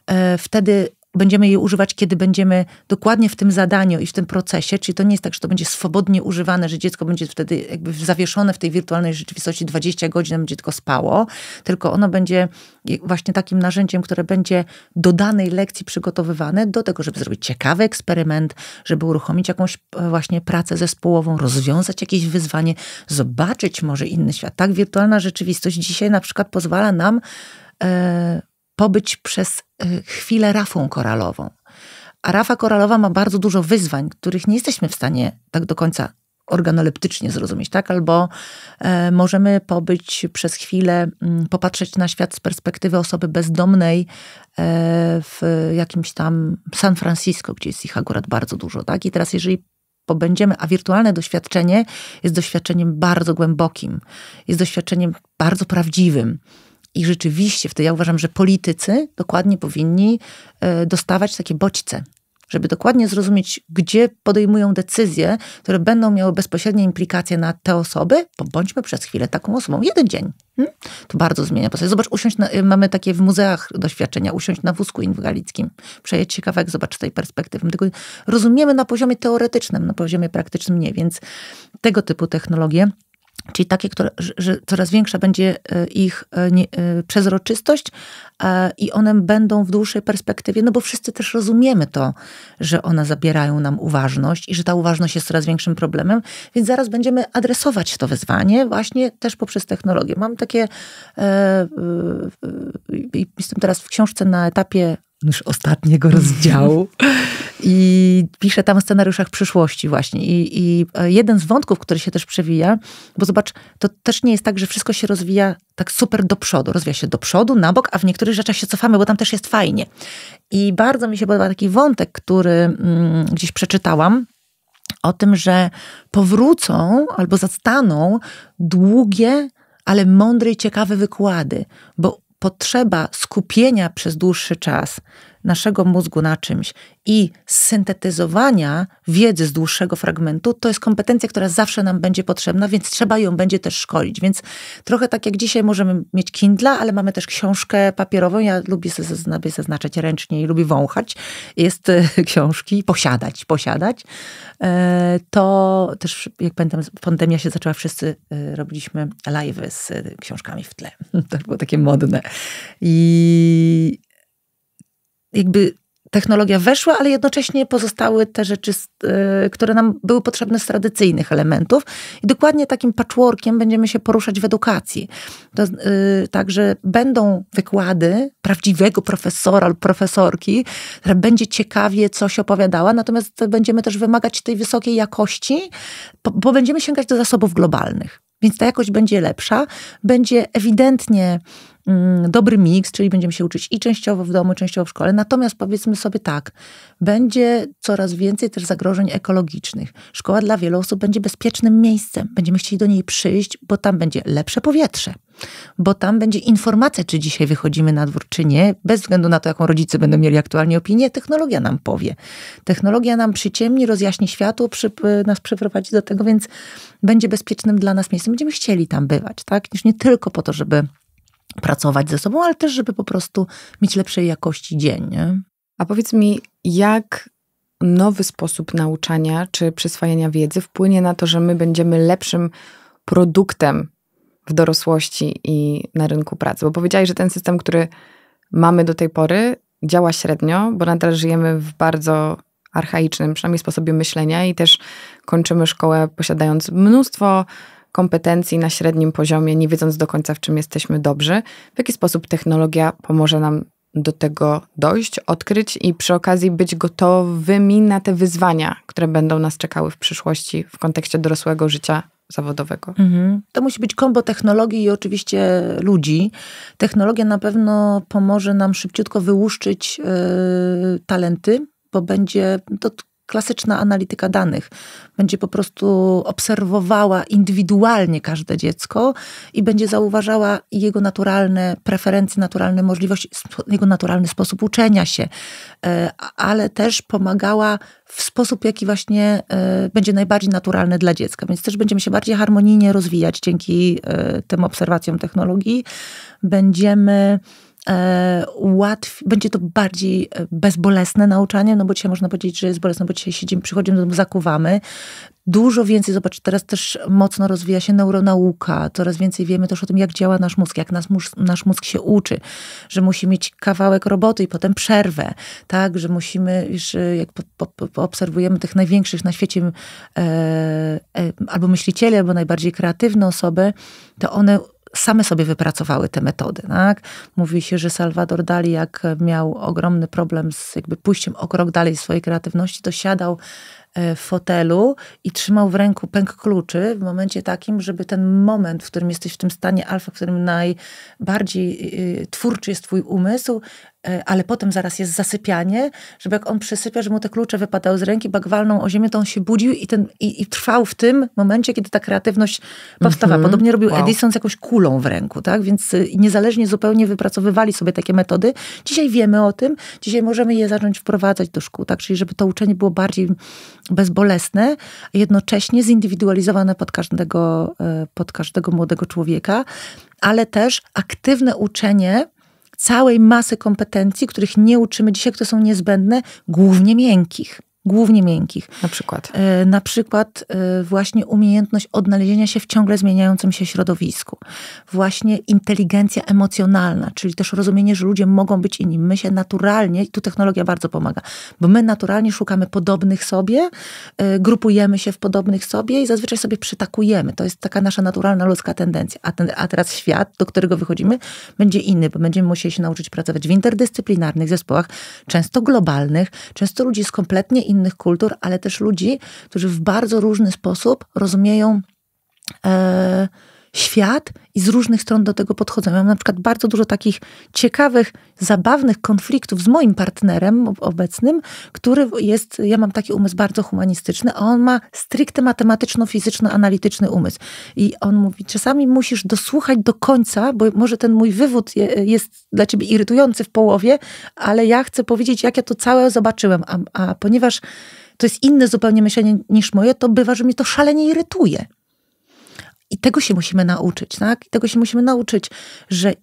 E, wtedy będziemy jej używać, kiedy będziemy dokładnie w tym zadaniu i w tym procesie, czyli to nie jest tak, że to będzie swobodnie używane, że dziecko będzie wtedy jakby zawieszone w tej wirtualnej rzeczywistości 20 godzin, będzie tylko spało, tylko ono będzie właśnie takim narzędziem, które będzie do danej lekcji przygotowywane do tego, żeby zrobić ciekawy eksperyment, żeby uruchomić jakąś e, właśnie pracę zespołową, rozwiązać jakieś wyzwanie, zobaczyć może inny świat. Tak, wirtualna rzeczywistość dzisiaj na przykład pozwala nam e, pobyć przez y, chwilę rafą koralową. A rafa koralowa ma bardzo dużo wyzwań, których nie jesteśmy w stanie tak do końca organoleptycznie zrozumieć, tak? Albo e, możemy pobyć przez chwilę, m, mm, popatrzeć na świat z perspektywy osoby bezdomnej e, w jakimś tam San Francisco, gdzie jest ich akurat bardzo dużo, tak? I teraz jeżeli pobędziemy, a wirtualne doświadczenie jest doświadczeniem bardzo głębokim, jest doświadczeniem bardzo prawdziwym, i rzeczywiście wtedy ja uważam, że politycy dokładnie powinni e, dostawać takie bodźce, żeby dokładnie zrozumieć, gdzie podejmują decyzje, które będą miały bezpośrednie implikacje na te osoby, bo bądźmy przez chwilę taką osobą. Jeden dzień. Hmm? To bardzo zmienia postać. Zobacz, usiąść na, y, mamy takie w muzeach doświadczenia, usiąść na wózku inwalidzkim, Przejdźcie się kawałek, zobacz tej perspektywy. My rozumiemy na poziomie teoretycznym, na poziomie praktycznym nie, więc tego typu technologie Czyli takie, które, że coraz większa będzie e, ich e, nie, e, przezroczystość i one będą w dłuższej perspektywie, no bo wszyscy też rozumiemy to, że one zabierają nam uważność i że ta uważność jest coraz większym problemem, więc zaraz będziemy adresować to wyzwanie właśnie też poprzez technologię. Mam takie, jestem teraz w książce na etapie już ostatniego rozdziału, I pisze tam o scenariuszach przyszłości właśnie. I, I, e, jeden z wątków, który się też przewija, bo zobacz, to też nie jest tak, że wszystko się rozwija tak super do przodu. Rozwija się do przodu, na bok, a w niektórych rzeczach się cofamy, bo tam też jest fajnie. I bardzo mi się podoba taki wątek, który mm, gdzieś przeczytałam, o tym, że powrócą albo zastaną długie, ale mądre i ciekawe wykłady, bo potrzeba skupienia przez dłuższy czas naszego mózgu na czymś i syntetyzowania wiedzy z dłuższego fragmentu, to jest kompetencja, która zawsze nam będzie potrzebna, więc trzeba ją będzie też szkolić. Więc trochę tak jak dzisiaj możemy mieć kindle, ale mamy też książkę papierową. Ja lubię sobie zaznaczać ręcznie i lubię wąchać. Jest e, książki, posiadać, posiadać. E, to też, jak pamiętam, pandemia się zaczęła, wszyscy e, robiliśmy live z książkami w tle. To było takie modne. I jakby technologia weszła, ale jednocześnie pozostały te rzeczy, e, które nam były potrzebne z tradycyjnych elementów. I dokładnie takim patchworkiem będziemy się poruszać w edukacji. To, yy, także będą wykłady prawdziwego profesora lub profesorki, która będzie ciekawie coś opowiadała, natomiast będziemy też wymagać tej wysokiej jakości, bo będziemy sięgać do zasobów globalnych. Więc ta jakość będzie lepsza, będzie ewidentnie Mm, dobry miks, czyli będziemy się uczyć i częściowo w domu, częściowo w szkole. Natomiast powiedzmy sobie tak, będzie coraz więcej też zagrożeń ekologicznych. Szkoła dla wielu osób będzie bezpiecznym miejscem. Będziemy chcieli do niej przyjść, bo tam będzie lepsze powietrze, bo tam będzie informacja, czy dzisiaj wychodzimy na dwór, czy nie, bez względu na to, jaką rodzice będą mieli aktualnie opinię. Technologia nam powie. Technologia nam przyciemni, rozjaśni światło, przy, nas przyprowadzi do tego, więc będzie bezpiecznym dla nas miejscem. Będziemy chcieli tam bywać, tak? Niż nie tylko po to, żeby pracować ze sobą, ale też, żeby po prostu mieć lepszej jakości dzień. Nie? A powiedz mi, jak nowy sposób nauczania czy przyswajania wiedzy wpłynie na to, że my będziemy lepszym produktem w dorosłości i na rynku pracy? Bo powiedziałeś, że ten system, który mamy do tej pory, działa średnio, bo nadal żyjemy w bardzo archaicznym, przynajmniej sposobie myślenia i też kończymy szkołę posiadając mnóstwo kompetencji na średnim poziomie, nie wiedząc do końca, w czym jesteśmy dobrzy, w jaki sposób technologia pomoże nam do tego dojść, odkryć i przy okazji być gotowymi na te wyzwania, które będą nas czekały w przyszłości w kontekście dorosłego życia zawodowego. Mhm. To musi być kombo technologii i oczywiście ludzi. Technologia na pewno pomoże nam szybciutko wyłuszczyć yy, talenty, bo będzie, to klasyczna analityka danych. Będzie po prostu obserwowała indywidualnie każde dziecko i będzie zauważała jego naturalne preferencje, naturalne możliwości, jego naturalny sposób uczenia się, e, ale też pomagała w sposób, jaki właśnie e, będzie najbardziej naturalny dla dziecka. Więc też będziemy się bardziej harmonijnie rozwijać dzięki e, tym obserwacjom technologii. Będziemy E, łatwiej, będzie to bardziej e, bezbolesne nauczanie, no bo dzisiaj można powiedzieć, że jest bolesne, bo dzisiaj siedzimy, przychodzimy do domu, zakuwamy. Dużo więcej, zobacz, teraz też mocno rozwija się neuronauka, coraz więcej wiemy też o tym, jak działa nasz mózg, jak nas, nasz mózg się uczy, że musi mieć kawałek roboty i potem przerwę, tak, że musimy, już e, jak po, po, po obserwujemy tych największych na świecie e, e, albo myślicieli, albo najbardziej kreatywne osoby, to one same sobie wypracowały te metody. Tak? Mówi się, że Salvador Dali, jak miał ogromny problem z jakby pójściem o krok dalej swojej kreatywności, to siadał e, w fotelu i trzymał w ręku pęk kluczy w momencie takim, żeby ten moment, w którym jesteś w tym stanie alfa, w którym najbardziej y, y, twórczy jest twój umysł, E, ale potem zaraz jest zasypianie, żeby jak on przysypia, że mu te klucze wypadały z ręki, bagwalną o ziemię, to on się budził i, ten, i, i trwał w tym momencie, kiedy ta kreatywność powstawała. Mm -hmm. Podobnie robił wow. Edison z jakąś kulą w ręku, tak? Więc y, niezależnie zupełnie wypracowywali sobie takie metody. Dzisiaj wiemy o tym, dzisiaj możemy je zacząć wprowadzać do szkół, tak? Czyli żeby to uczenie było bardziej bezbolesne, a jednocześnie zindywidualizowane pod każdego, e, pod każdego młodego człowieka, ale też aktywne uczenie, całej masy kompetencji, których nie uczymy dzisiaj, które są niezbędne, głównie miękkich głównie miękkich. Na przykład? E, na przykład e, właśnie umiejętność odnalezienia się w ciągle zmieniającym się środowisku. Właśnie inteligencja emocjonalna, czyli też rozumienie, że ludzie mogą być inni. My się naturalnie, i tu technologia bardzo pomaga, bo my naturalnie szukamy podobnych sobie, e, grupujemy się w podobnych sobie i zazwyczaj sobie przytakujemy. To jest taka nasza naturalna ludzka tendencja. A, ten, a teraz świat, do którego wychodzimy, będzie inny, bo będziemy musieli się nauczyć pracować w interdyscyplinarnych zespołach, często globalnych, często ludzi z kompletnie innych kultur, ale też ludzi, którzy w bardzo różny sposób rozumieją. E, świat i z różnych stron do tego podchodzą. Ja mam na przykład bardzo dużo takich ciekawych, zabawnych konfliktów z moim partnerem obecnym, który jest, ja mam taki umysł bardzo humanistyczny, a on ma stricte matematyczno-fizyczno-analityczny umysł. I on mówi, czasami musisz dosłuchać do końca, bo może ten mój wywód jest dla ciebie irytujący w połowie, ale ja chcę powiedzieć, jak ja to całe zobaczyłem. A, a ponieważ to jest inne zupełnie myślenie niż moje, to bywa, że mnie to szalenie irytuje. I tego się musimy nauczyć, tak? I tego się musimy nauczyć, że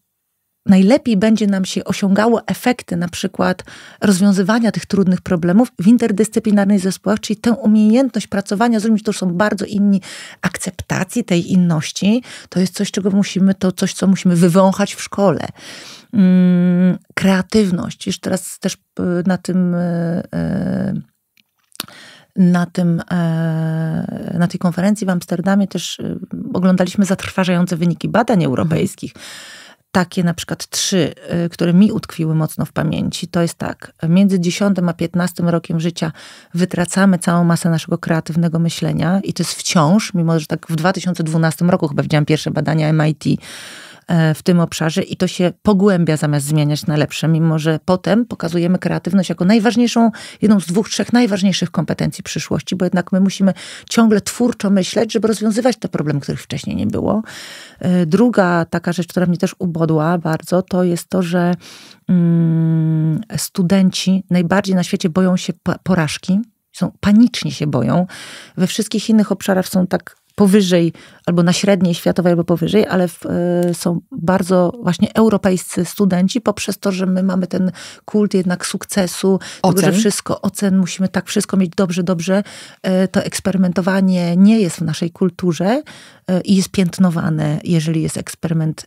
najlepiej będzie nam się osiągało efekty na przykład rozwiązywania tych trudnych problemów w interdyscyplinarnych zespołach, czyli tę umiejętność pracowania z ludźmi, którzy są bardzo inni, akceptacji tej inności, to jest coś, czego musimy, to coś, co musimy wywąchać w szkole. Mm, kreatywność, już teraz też y, na tym y, y, na, tym, e, na tej konferencji w Amsterdamie też e, oglądaliśmy zatrważające wyniki badań mhm. europejskich. Takie na przykład trzy, e, które mi utkwiły mocno w pamięci, to jest tak, między 10 a 15 rokiem życia wytracamy całą masę naszego kreatywnego myślenia i to jest wciąż, mimo że tak w 2012 roku chyba widziałam pierwsze badania MIT, E, w tym obszarze i to się pogłębia zamiast zmieniać na lepsze, mimo że potem pokazujemy kreatywność jako najważniejszą, jedną z dwóch, trzech najważniejszych kompetencji przyszłości, bo jednak my musimy ciągle twórczo myśleć, żeby rozwiązywać te problemy, których wcześniej nie było. E, druga taka rzecz, która mnie też ubodła bardzo, to jest to, że mm, studenci najbardziej na świecie boją się porażki, są, panicznie się boją. We wszystkich innych obszarach są tak powyżej albo na średniej światowej, albo powyżej, ale w, e, są bardzo właśnie europejscy studenci poprzez to, że my mamy ten kult jednak sukcesu, ocen. Tego, że wszystko, ocen, musimy tak wszystko mieć dobrze, dobrze. E, to eksperymentowanie nie jest w naszej kulturze e, i jest piętnowane, jeżeli jest eksperyment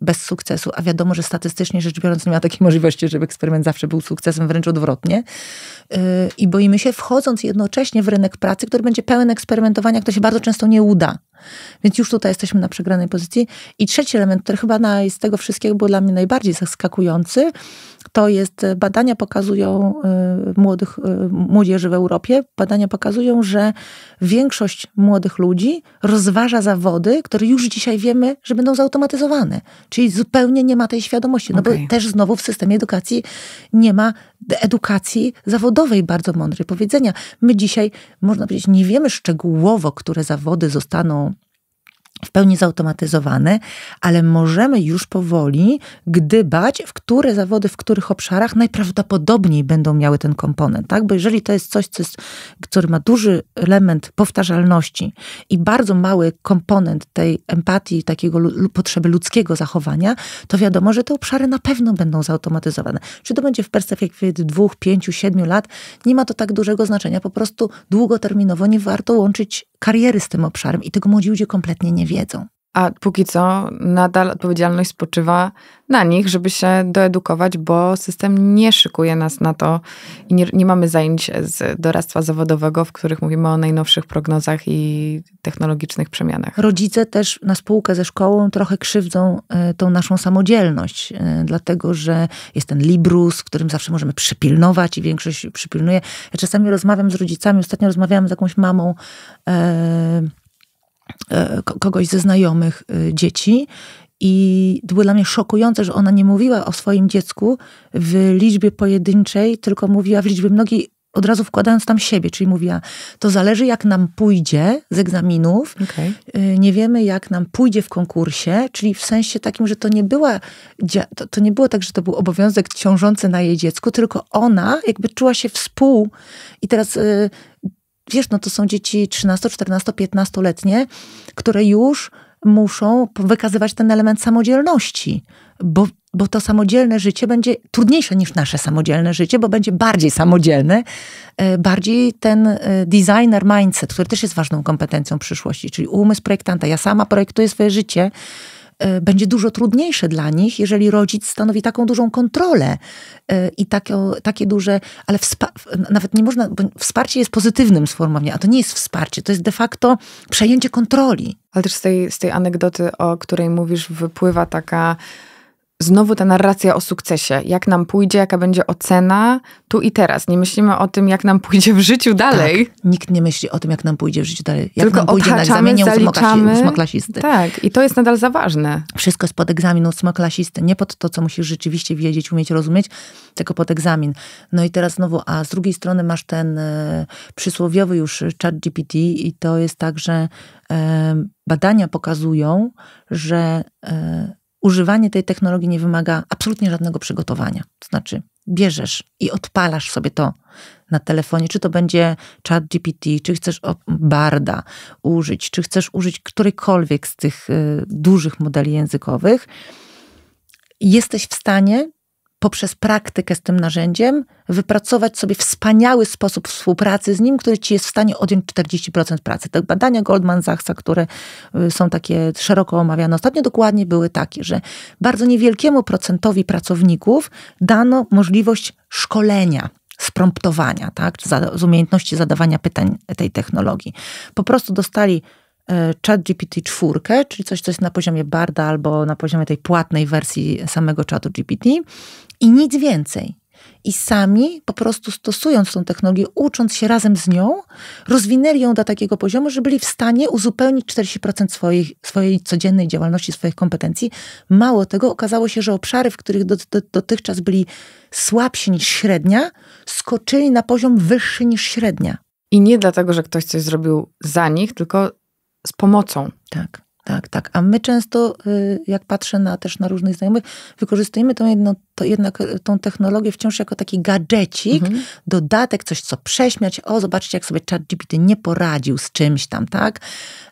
bez sukcesu, a wiadomo, że statystycznie rzecz biorąc nie ma takiej możliwości, żeby eksperyment zawsze był sukcesem, wręcz odwrotnie. I boimy się, wchodząc jednocześnie w rynek pracy, który będzie pełen eksperymentowania, które się bardzo często nie uda. Więc już tutaj jesteśmy na przegranej pozycji. I trzeci element, który chyba na, z tego wszystkiego był dla mnie najbardziej zaskakujący, to jest e, badania pokazują e, młodych, e, młodzieży w Europie, badania pokazują, że większość młodych ludzi rozważa zawody, które już dzisiaj wiemy, że będą zautomatyzowane. Czyli zupełnie nie ma tej świadomości. No okay. bo też znowu w systemie edukacji nie ma edukacji zawodowej bardzo mądrej powiedzenia. My dzisiaj, można powiedzieć, nie wiemy szczegółowo, które zawody zostaną w pełni zautomatyzowane, ale możemy już powoli gdybać, w które zawody, w których obszarach najprawdopodobniej będą miały ten komponent, tak? Bo jeżeli to jest coś, co jest, który ma duży element powtarzalności i bardzo mały komponent tej empatii, takiego potrzeby ludzkiego zachowania, to wiadomo, że te obszary na pewno będą zautomatyzowane. Czy to będzie w perspektywie dwóch, pięciu, siedmiu lat, nie ma to tak dużego znaczenia. Po prostu długoterminowo nie warto łączyć kariery z tym obszarem i tego młodzi ludzie kompletnie nie wiedzą wiedzą. A póki co nadal odpowiedzialność spoczywa na nich, żeby się doedukować, bo system nie szykuje nas na to i nie, nie, mamy zajęć z doradztwa zawodowego, w których mówimy o najnowszych prognozach i technologicznych przemianach. Rodzice też na spółkę ze szkołą trochę krzywdzą e, tą naszą samodzielność, e, dlatego że jest ten librus, którym zawsze możemy przypilnować i większość przypilnuje. Ja czasami rozmawiam z rodzicami, ostatnio rozmawiałam z jakąś mamą. Yy, E, kogoś ze znajomych e, dzieci i było dla mnie szokujące, że ona nie mówiła o swoim dziecku w liczbie pojedynczej, tylko mówiła w liczbie mnogiej, od razu wkładając tam siebie, czyli mówiła, to zależy jak nam pójdzie z egzaminów, okay. E, nie wiemy jak nam pójdzie w konkursie, czyli w sensie takim, że to nie była, to, to nie było tak, że to był obowiązek ciążący na jej dziecku, tylko ona jakby czuła się współ i teraz... Yy, wiesz, no to są dzieci 13, 14, 15-letnie, które już muszą wykazywać ten element samodzielności, bo, bo to samodzielne życie będzie trudniejsze niż nasze samodzielne życie, bo będzie bardziej samodzielne, e, bardziej ten e, designer mindset, który też jest ważną kompetencją przyszłości, czyli umysł projektanta. Ja sama projektuję swoje życie, E, będzie dużo trudniejsze dla nich, jeżeli rodzic stanowi taką dużą kontrolę e, i takie, takie duże, ale nawet nie można, bo wsparcie jest pozytywnym sformułowaniem, a to nie jest wsparcie, to jest de facto przejęcie kontroli. Ale też z tej, z tej anegdoty, o której mówisz, wypływa taka znowu ta narracja o sukcesie, jak nam pójdzie, jaka będzie ocena tu i teraz. Nie myślimy o tym, jak nam pójdzie w życiu tak. dalej. Tak, nikt nie myśli o tym, jak nam pójdzie w życiu dalej. Jak Tylko nam pójdzie na zaliczamy. ósmoklasisty. Tak, i to jest nadal za ważne. Wszystko jest pod egzamin ósmoklasisty. Nie pod to, co musisz rzeczywiście wiedzieć, umieć, rozumieć, tylko pod egzamin. No i teraz znowu, a z drugiej strony masz ten e, przysłowiowy już chat GPT i to jest tak, że e, badania pokazują, że e, używanie tej technologii nie wymaga absolutnie żadnego przygotowania. To znaczy, bierzesz i odpalasz sobie to na telefonie, czy to będzie chat GPT, czy chcesz Barda użyć, czy chcesz użyć którykolwiek z tych y, dużych modeli językowych, jesteś w stanie poprzez praktykę z tym narzędziem wypracować sobie wspaniały sposób współpracy z nim, który ci jest w stanie odjąć 40% pracy. Te badania Goldman Sachsa, które y, są takie szeroko omawiane ostatnio, dokładnie były takie, że bardzo niewielkiemu procentowi pracowników dano możliwość szkolenia spromptowania, tak, z umiejętności zadawania pytań tej technologii. Po prostu dostali E, ChatGPT 4, czyli coś, co jest na poziomie Barda albo na poziomie tej płatnej wersji samego czatu GPT i nic więcej. I sami po prostu stosując tą technologię, ucząc się razem z nią, rozwinęli ją do takiego poziomu, że byli w stanie uzupełnić 40% swoich, swojej codziennej działalności, swoich kompetencji. Mało tego, okazało się, że obszary, w których do, do, dotychczas byli słabsi niż średnia, skoczyli na poziom wyższy niż średnia. I nie dlatego, że ktoś coś zrobił za nich, tylko z pomocą. Tak, tak, tak. A my często, y, jak patrzę na, też na różnych znajomych, wykorzystujemy tą jedno, to jednak y, tą technologię wciąż jako taki gadżecik, mhm. dodatek, coś co prześmiać. O, zobaczcie, jak sobie ChatGPT nie poradził z czymś tam, tak?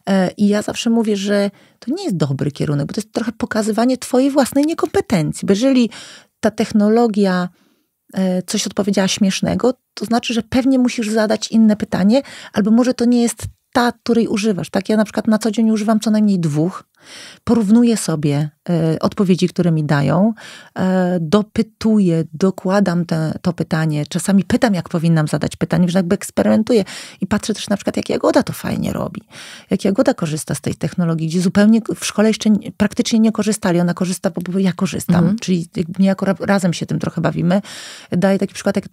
E, I ja zawsze mówię, że to nie jest dobry kierunek, bo to jest trochę pokazywanie twojej własnej niekompetencji. Bo jeżeli ta technologia e, coś odpowiedziała śmiesznego, to znaczy, że pewnie musisz zadać inne pytanie, albo może to nie jest ta, której używasz. Tak, ja na przykład na co dzień używam co najmniej dwóch, Porównuję sobie y, odpowiedzi, które mi dają, y, dopytuję, dokładam te, to pytanie. Czasami pytam, jak powinnam zadać pytanie, że jakby eksperymentuję i patrzę też na przykład, jak Jagoda to fajnie robi. Jak Jagoda korzysta z tej technologii, gdzie zupełnie w szkole jeszcze nie, praktycznie nie korzystali. Ona korzysta, bo ja korzystam. Mhm. Czyli niejako razem się tym trochę bawimy. Daję taki przykład, jak,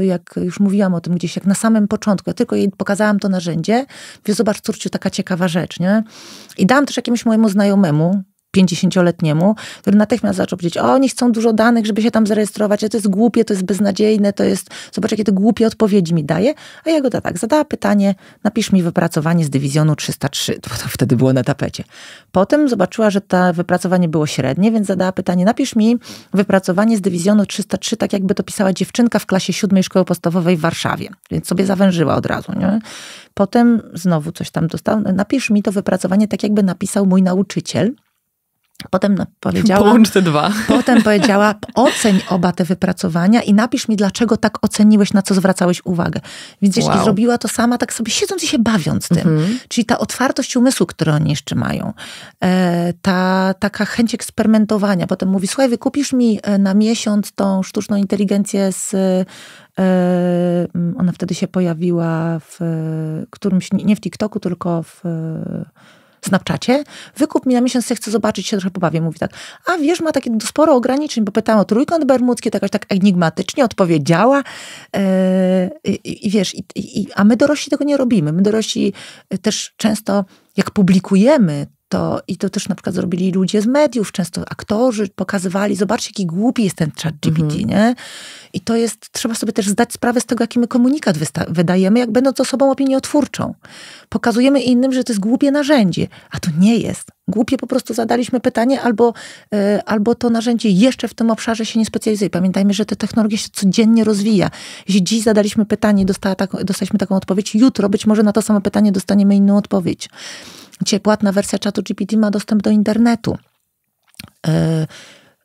jak już mówiłam o tym gdzieś, jak na samym początku. Ja tylko jej pokazałam to narzędzie. więc zobacz, córciu, taka ciekawa rzecz, nie? I dałam też jakiemuś mojemu znajomemu, 50-letniemu, który natychmiast zaczął powiedzieć, o, oni chcą dużo danych, żeby się tam zarejestrować, a to jest głupie, to jest beznadziejne, to jest, zobacz, jakie to głupie odpowiedzi mi daje, a ja go da tak, zadała pytanie, napisz mi wypracowanie z dywizjonu 303, bo to wtedy było na tapecie. Potem zobaczyła, że to wypracowanie było średnie, więc zadała pytanie, napisz mi wypracowanie z dywizjonu 303, tak jakby to pisała dziewczynka w klasie siódmej szkoły podstawowej w Warszawie, więc sobie zawężyła od razu, nie? Potem znowu coś tam dostał, napisz mi to wypracowanie tak, jakby napisał mój nauczyciel, Potem no, powiedziała. Połącz te dwa. Potem powiedziała: oceń oba te wypracowania i napisz mi, dlaczego tak oceniłeś, na co zwracałeś uwagę. Więc wow. zrobiła to sama, tak sobie siedząc i się bawiąc tym. Mm -hmm. Czyli ta otwartość umysłu, którą oni jeszcze mają, e, ta taka chęć eksperymentowania. Potem mówi: Słuchaj, wykupisz mi e, na miesiąc tą sztuczną inteligencję z. E, ona wtedy się pojawiła w którymś, nie w TikToku, tylko w Snapchacie, wykup mi na miesiąc, chcę zobaczyć, się trochę pobawię. Mówi tak, a wiesz, ma takie sporo ograniczeń, bo pytałam o trójkąt bermudzki, jakoś tak enigmatycznie odpowiedziała. E, I, i wiesz, i, i, a my dorośli tego nie robimy. My dorośli też często, jak publikujemy to, i to też na przykład zrobili ludzie z mediów, często aktorzy pokazywali, zobaczcie, jaki głupi jest ten chat GPT, mhm. nie? I to jest, trzeba sobie też zdać sprawę z tego, jaki my komunikat wydajemy, jak będąc osobą opiniotwórczą. Pokazujemy innym, że to jest głupie narzędzie, a to nie jest głupie po prostu zadaliśmy pytanie, albo, e, albo to narzędzie jeszcze w tym obszarze się nie specjalizuje. Pamiętajmy, że ta technologia się codziennie rozwija. Jeśli dziś zadaliśmy pytanie, dostała tak, dostaliśmy taką odpowiedź, jutro być może na to samo pytanie dostaniemy inną odpowiedź. Dzisiaj płatna wersja czatu GPT ma dostęp do internetu e,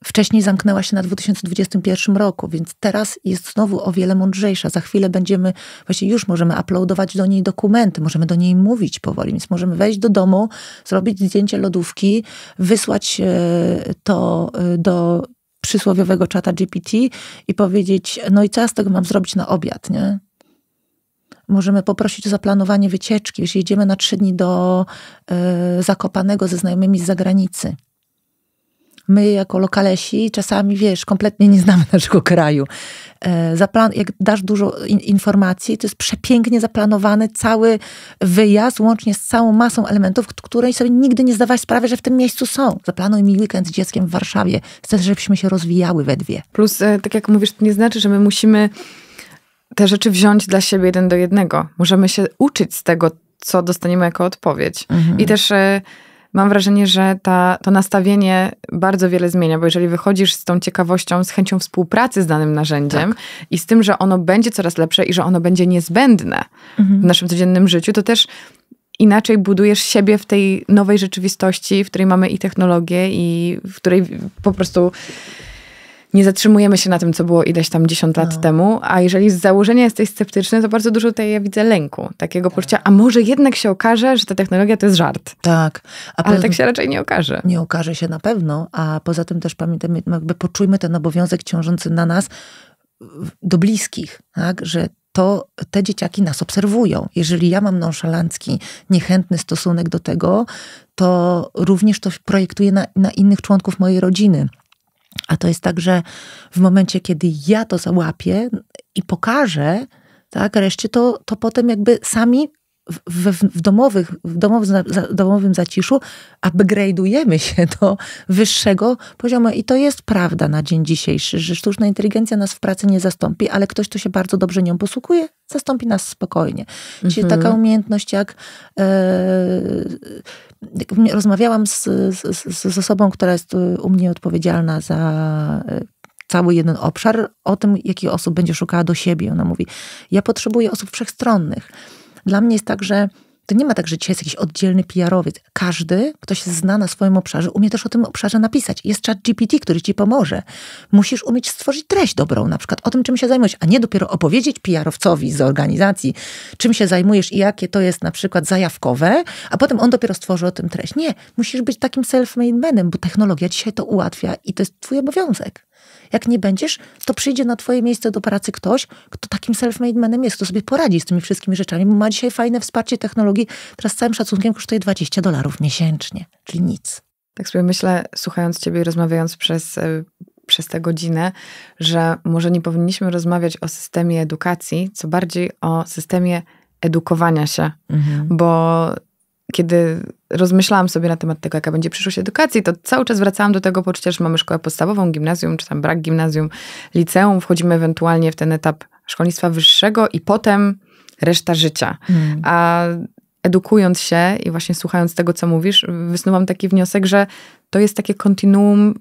Wcześniej zamknęła się na 2021 roku, więc teraz jest znowu o wiele mądrzejsza. Za chwilę będziemy, właśnie już możemy uploadować do niej dokumenty, możemy do niej mówić powoli, więc możemy wejść do domu, zrobić zdjęcie lodówki, wysłać e, to e, do przysłowiowego czata GPT i powiedzieć, no i co ja z tego mam zrobić na obiad, nie? Możemy poprosić o zaplanowanie wycieczki, jeśli jedziemy na trzy dni do y, Zakopanego ze znajomymi z zagranicy my jako lokalesi czasami, wiesz, kompletnie nie znamy naszego kraju. E, zaplan jak dasz dużo in informacji, to jest przepięknie zaplanowany cały wyjazd, łącznie z całą masą elementów, której sobie nigdy nie zdawałeś sprawy, że w tym miejscu są. Zaplanuj mi weekend z dzieckiem w Warszawie. Chcę, żebyśmy się rozwijały we dwie. Plus, e, tak jak mówisz, to nie znaczy, że my musimy te rzeczy wziąć dla siebie jeden do jednego. Możemy się uczyć z tego, co dostaniemy jako odpowiedź. Mhm. I też e, mam wrażenie, że ta, to nastawienie bardzo wiele zmienia, bo jeżeli wychodzisz z tą ciekawością, z chęcią współpracy z danym narzędziem tak. i z tym, że ono będzie coraz lepsze i że ono będzie niezbędne mhm. w naszym codziennym życiu, to też inaczej budujesz siebie w tej nowej rzeczywistości, w której mamy i technologię, i w której po prostu nie zatrzymujemy się na tym, co było ileś tam 10 lat no. temu, a jeżeli z założenia jesteś sceptyczny, to bardzo dużo tutaj ja widzę lęku, takiego tak. poczucia, a może jednak się okaże, że ta technologia to jest żart. Tak. A Ale tak się raczej nie okaże. Nie okaże się na pewno, a poza tym też pamiętajmy, jakby poczujmy ten obowiązek ciążący na nas, do bliskich, tak? że to te dzieciaki nas obserwują. Jeżeli ja mam nonszalancki, niechętny stosunek do tego, to również to projektuję na, na innych członków mojej rodziny. A to jest tak, że w momencie, kiedy ja to załapię i pokażę, tak, reszcie to, to potem jakby sami w, w, domowych, w domowym, domowym zaciszu upgrade'ujemy się do wyższego poziomu. I to jest prawda na dzień dzisiejszy, że sztuczna inteligencja nas w pracy nie zastąpi, ale ktoś, kto się bardzo dobrze nią posługuje, zastąpi nas spokojnie. Mhm. taka umiejętność jak... E, rozmawiałam z, z, z osobą, która jest e, u mnie odpowiedzialna za e, cały jeden obszar, o tym, jakich osób będzie szukała do siebie. Ona mówi, ja potrzebuję osób wszechstronnych dla mnie jest tak, że to nie ma tak, że dzisiaj jest jakiś oddzielny PR-owiec. Każdy, kto się zna na swoim obszarze, umie też o tym obszarze napisać. Jest chat GPT, który ci pomoże. Musisz umieć stworzyć treść dobrą, na przykład o tym, czym się zajmujesz, a nie dopiero opowiedzieć PR-owcowi z organizacji, czym się zajmujesz i jakie to jest na przykład zajawkowe, a potem on dopiero stworzy o tym treść. Nie, musisz być takim self-made manem, bo technologia dzisiaj to ułatwia i to jest twój obowiązek. Jak nie będziesz, to przyjdzie na twoje miejsce do pracy ktoś, kto takim self-made manem jest, kto sobie poradzi z tymi wszystkimi rzeczami, bo ma dzisiaj fajne wsparcie technologii, teraz z całym szacunkiem kosztuje 20 dolarów miesięcznie, czyli nic. Tak sobie myślę, słuchając ciebie i rozmawiając przez, e, przez tę godzinę, że może nie powinniśmy rozmawiać o systemie edukacji, co bardziej o systemie edukowania się, mhm. bo kiedy rozmyślałam sobie na temat tego, jaka będzie przyszłość edukacji, to cały czas wracałam do tego poczucia, że mamy szkołę podstawową, gimnazjum, czy tam brak gimnazjum, liceum, wchodzimy ewentualnie w ten etap szkolnictwa wyższego i potem reszta życia. Hmm. A edukując się i właśnie słuchając tego, co mówisz, wysnułam taki wniosek, że to jest takie kontinuum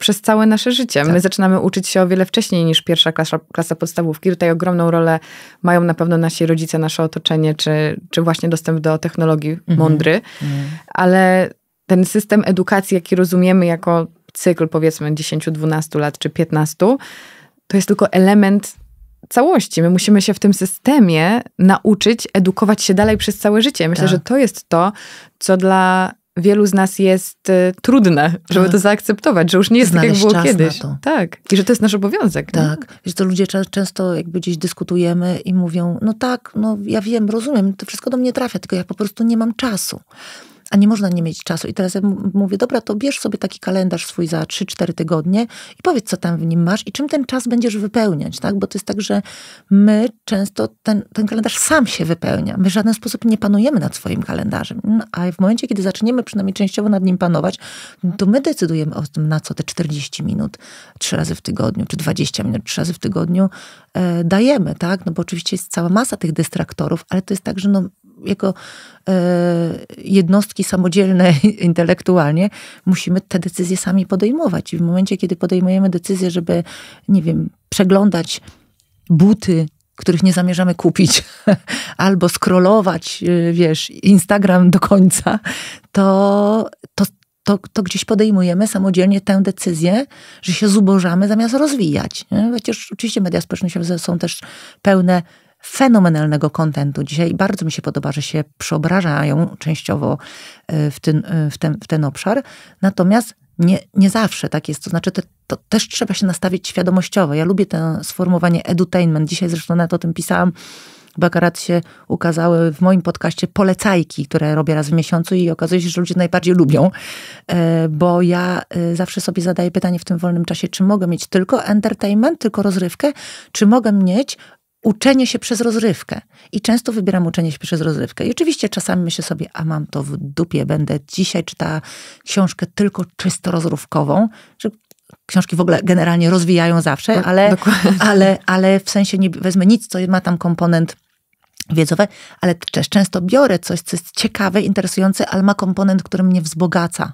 przez całe nasze życie. Tak. My zaczynamy uczyć się o wiele wcześniej niż pierwsza klasa, klasa podstawówki. Tutaj ogromną rolę mają na pewno nasi rodzice, nasze otoczenie, czy, czy właśnie dostęp do technologii mhm. mądry. Mhm. Ale ten system edukacji, jaki rozumiemy jako cykl powiedzmy 10-12 lat czy 15, to jest tylko element całości. My musimy się w tym systemie nauczyć, edukować się dalej przez całe życie. Myślę, tak. że to jest to, co dla wielu z nas jest y, trudne, żeby to tak. zaakceptować, że już nie jest Znaleźć tak, jak było kiedyś. Tak. I że to jest nasz obowiązek. Tak. Nie? to ludzie często jakby gdzieś dyskutujemy i mówią, no tak, no ja wiem, rozumiem, to wszystko do mnie trafia, tylko ja po prostu nie mam czasu a nie można nie mieć czasu. I teraz ja mówię, dobra, to bierz sobie taki kalendarz swój za 3-4 tygodnie i powiedz, co tam w nim masz i czym ten czas będziesz wypełniać, tak? Bo to jest tak, że my często ten, ten kalendarz sam się wypełnia. My w żaden sposób nie panujemy nad swoim kalendarzem. No, a w momencie, kiedy zaczniemy przynajmniej częściowo nad nim panować, to my decydujemy o tym, na co te 40 minut trzy razy w tygodniu, czy 20 minut trzy razy w tygodniu e, dajemy, tak? No bo oczywiście jest cała masa tych dystraktorów, ale to jest tak, że no, jako e, jednostki samodzielne intelektualnie, musimy te decyzje sami podejmować. I w momencie, kiedy podejmujemy decyzję, żeby, nie wiem, przeglądać buty których nie zamierzamy kupić, albo scrollować, e, wiesz, Instagram do końca, to, to, to, to, gdzieś podejmujemy samodzielnie tę decyzję, że się zubożamy zamiast rozwijać. Nie? Chociaż oczywiście media społecznościowe są też pełne fenomenalnego kontentu dzisiaj. Bardzo mi się podoba, że się przeobrażają częściowo e, w ten, w ten, w ten obszar. Natomiast nie, nie zawsze tak jest. To znaczy, to też trzeba się nastawić świadomościowo. Ja lubię to sformułowanie edutainment. Dzisiaj zresztą na o tym pisałam bo się ukazały w moim podcaście polecajki, które robię raz w miesiącu i okazuje się, że ludzie najbardziej lubią, e, bo ja e, zawsze sobie zadaję pytanie w tym wolnym czasie, czy mogę mieć tylko entertainment, tylko rozrywkę, czy mogę mieć uczenie się przez rozrywkę. I często wybieram uczenie się przez rozrywkę. I oczywiście czasami myślę sobie, a mam to w dupie, będę dzisiaj czytała książkę tylko czysto rozrywkową, że książki w ogóle generalnie rozwijają zawsze, ale, ale, ale w sensie nie wezmę nic, co ma tam komponent wiedzowy, ale też często biorę coś, co jest ciekawe, interesujące, ale ma komponent, który mnie wzbogaca.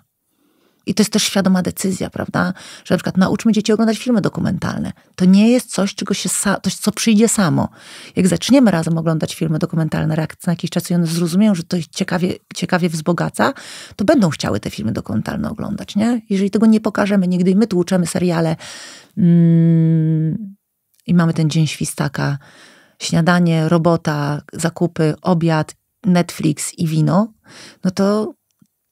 I to jest też świadoma decyzja, prawda? Że na przykład nauczmy dzieci oglądać filmy dokumentalne. To nie jest coś, czego się coś, co przyjdzie samo. Jak zaczniemy razem oglądać filmy dokumentalne raz na jakiś czas i one zrozumieją, że to ich ciekawie, ciekawie wzbogaca, to będą chciały te filmy dokumentalne oglądać, nie? Jeżeli tego nie pokażemy nigdy i my tłuczemy seriale mm, i mamy ten dzień świstaka, śniadanie, robota, zakupy, obiad, Netflix i wino, no to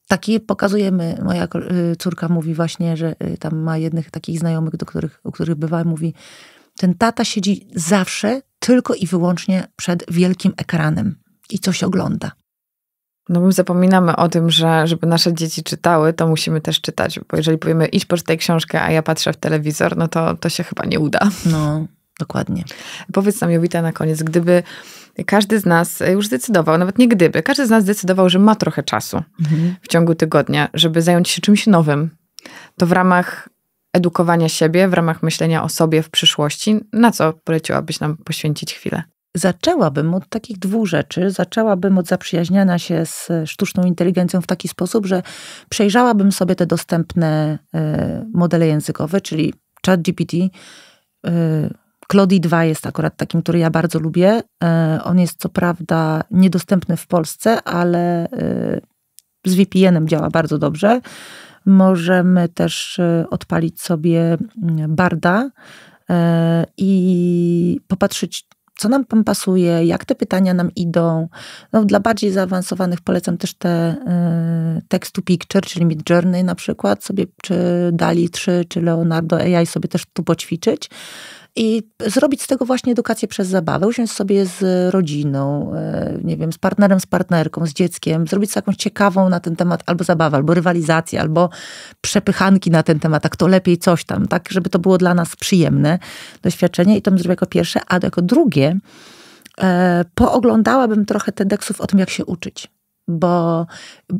takie pokazujemy, moja y, córka mówi właśnie, że y, tam ma jednych takich znajomych, do których, u których bywa, mówi, ten tata siedzi zawsze tylko i wyłącznie przed wielkim ekranem i coś ogląda. No my zapominamy o tym, że żeby nasze dzieci czytały, to musimy też czytać, bo jeżeli powiemy idź poczytaj książkę, a ja patrzę w telewizor, no to to się chyba nie uda. No, Dokładnie. Powiedz nam, Jowita, na koniec, gdyby każdy z nas e, już zdecydował, nawet nie gdyby, każdy z nas zdecydował, że ma trochę czasu mhm. w ciągu tygodnia, żeby zająć się czymś nowym, to w ramach edukowania siebie, w ramach myślenia o sobie w przyszłości, na co poleciłabyś nam poświęcić chwilę? Zaczęłabym od takich dwóch rzeczy. Zaczęłabym od zaprzyjaźniania się z sztuczną inteligencją w taki sposób, że przejrzałabym sobie te dostępne y, modele językowe, czyli ChatGPT, y, Claudie 2 jest akurat takim, który ja bardzo lubię. E, on jest co prawda niedostępny w Polsce, ale e, z VPN-em działa bardzo dobrze. Możemy też e, odpalić sobie mm, barda i popatrzeć, co nam tam pasuje, jak te pytania nam idą. No, dla bardziej zaawansowanych polecam też te text to picture, czyli Mid Journey na przykład, sobie czy Dali 3, czy Leonardo AI sobie też tu poćwiczyć. I zrobić z tego właśnie edukację przez zabawę, usiąść sobie z rodziną, e, nie wiem, z partnerem, z partnerką, z dzieckiem, zrobić jakąś ciekawą na ten temat albo zabawę, albo rywalizację, albo przepychanki na ten temat, tak, to lepiej coś tam, tak, żeby to było dla nas przyjemne doświadczenie i to bym zrobiła jako pierwsze, a jako drugie e, pooglądałabym trochę TEDxów o tym, jak się uczyć bo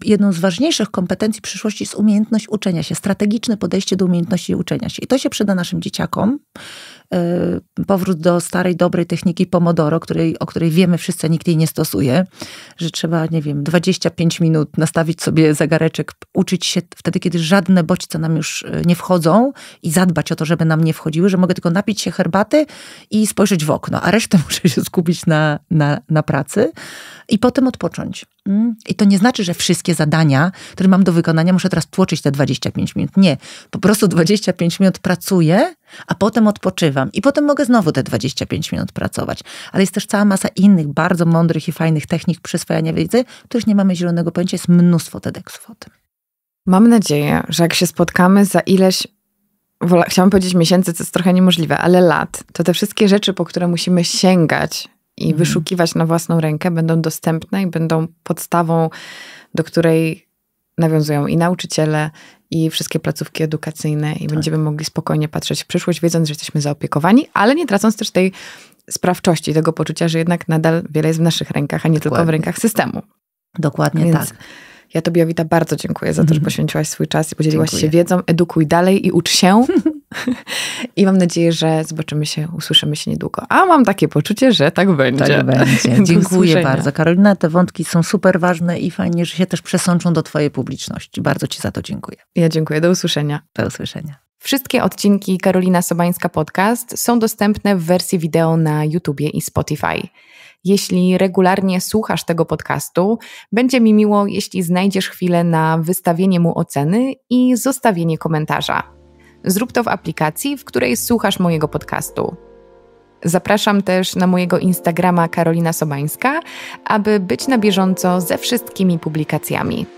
jedną z ważniejszych kompetencji przyszłości jest umiejętność uczenia się, strategiczne podejście do umiejętności uczenia się. I to się przyda naszym dzieciakom, Y, powrót do starej, dobrej techniki Pomodoro, której, o której wiemy wszyscy, nikt jej nie stosuje, że trzeba, nie wiem, 25 minut nastawić sobie zegareczek, uczyć się wtedy, kiedy żadne bodźce nam już y, nie wchodzą i zadbać o to, żeby nam nie wchodziły, że mogę tylko napić się herbaty i spojrzeć w okno, a resztę muszę się skupić na, na, na pracy i potem odpocząć. Mm. I to nie znaczy, że wszystkie zadania, które mam do wykonania, muszę teraz tłoczyć te 25 minut. Nie, po prostu 25 minut pracuję a potem odpoczywam i potem mogę znowu te 25 minut pracować. Ale jest też cała masa innych bardzo mądrych i fajnych technik przyswajania wiedzy, których nie mamy zielonego pojęcia, jest mnóstwo TEDxów o tym. Mam nadzieję, że jak się spotkamy za ileś chciałam powiedzieć miesięcy, co jest trochę niemożliwe, ale lat, to te wszystkie rzeczy, po które musimy sięgać i mhm. wyszukiwać na własną rękę, będą dostępne i będą podstawą, do której nawiązują i nauczyciele, i wszystkie placówki edukacyjne, i tak. będziemy mogli spokojnie patrzeć w przyszłość, wiedząc, że jesteśmy zaopiekowani, ale nie tracąc też tej sprawczości, tego poczucia, że jednak nadal wiele jest w naszych rękach, a nie Dokładnie. tylko w rękach systemu. Dokładnie Więc tak. Ja Tobie, Jowita, bardzo dziękuję za to, że mhm. poświęciłaś swój czas i podzieliłaś dziękuję. się wiedzą. Edukuj dalej i ucz się, I mam nadzieję, że zobaczymy się, usłyszymy się niedługo. A mam takie poczucie, że tak będzie. Tak będzie. Dziękuję bardzo. Karolina, te wątki są super ważne i fajnie, że się też przesączą do Twojej publiczności. Bardzo Ci za to dziękuję. Ja dziękuję. Do usłyszenia. Do usłyszenia. Wszystkie odcinki Karolina Sobańska Podcast są dostępne w wersji wideo na YouTubie i Spotify. Jeśli regularnie słuchasz tego podcastu, będzie mi miło, jeśli znajdziesz chwilę na wystawienie mu oceny i zostawienie komentarza zrób to w aplikacji, w której słuchasz mojego podcastu. Zapraszam też na mojego Instagrama Karolina Sobańska, aby być na bieżąco ze wszystkimi publikacjami.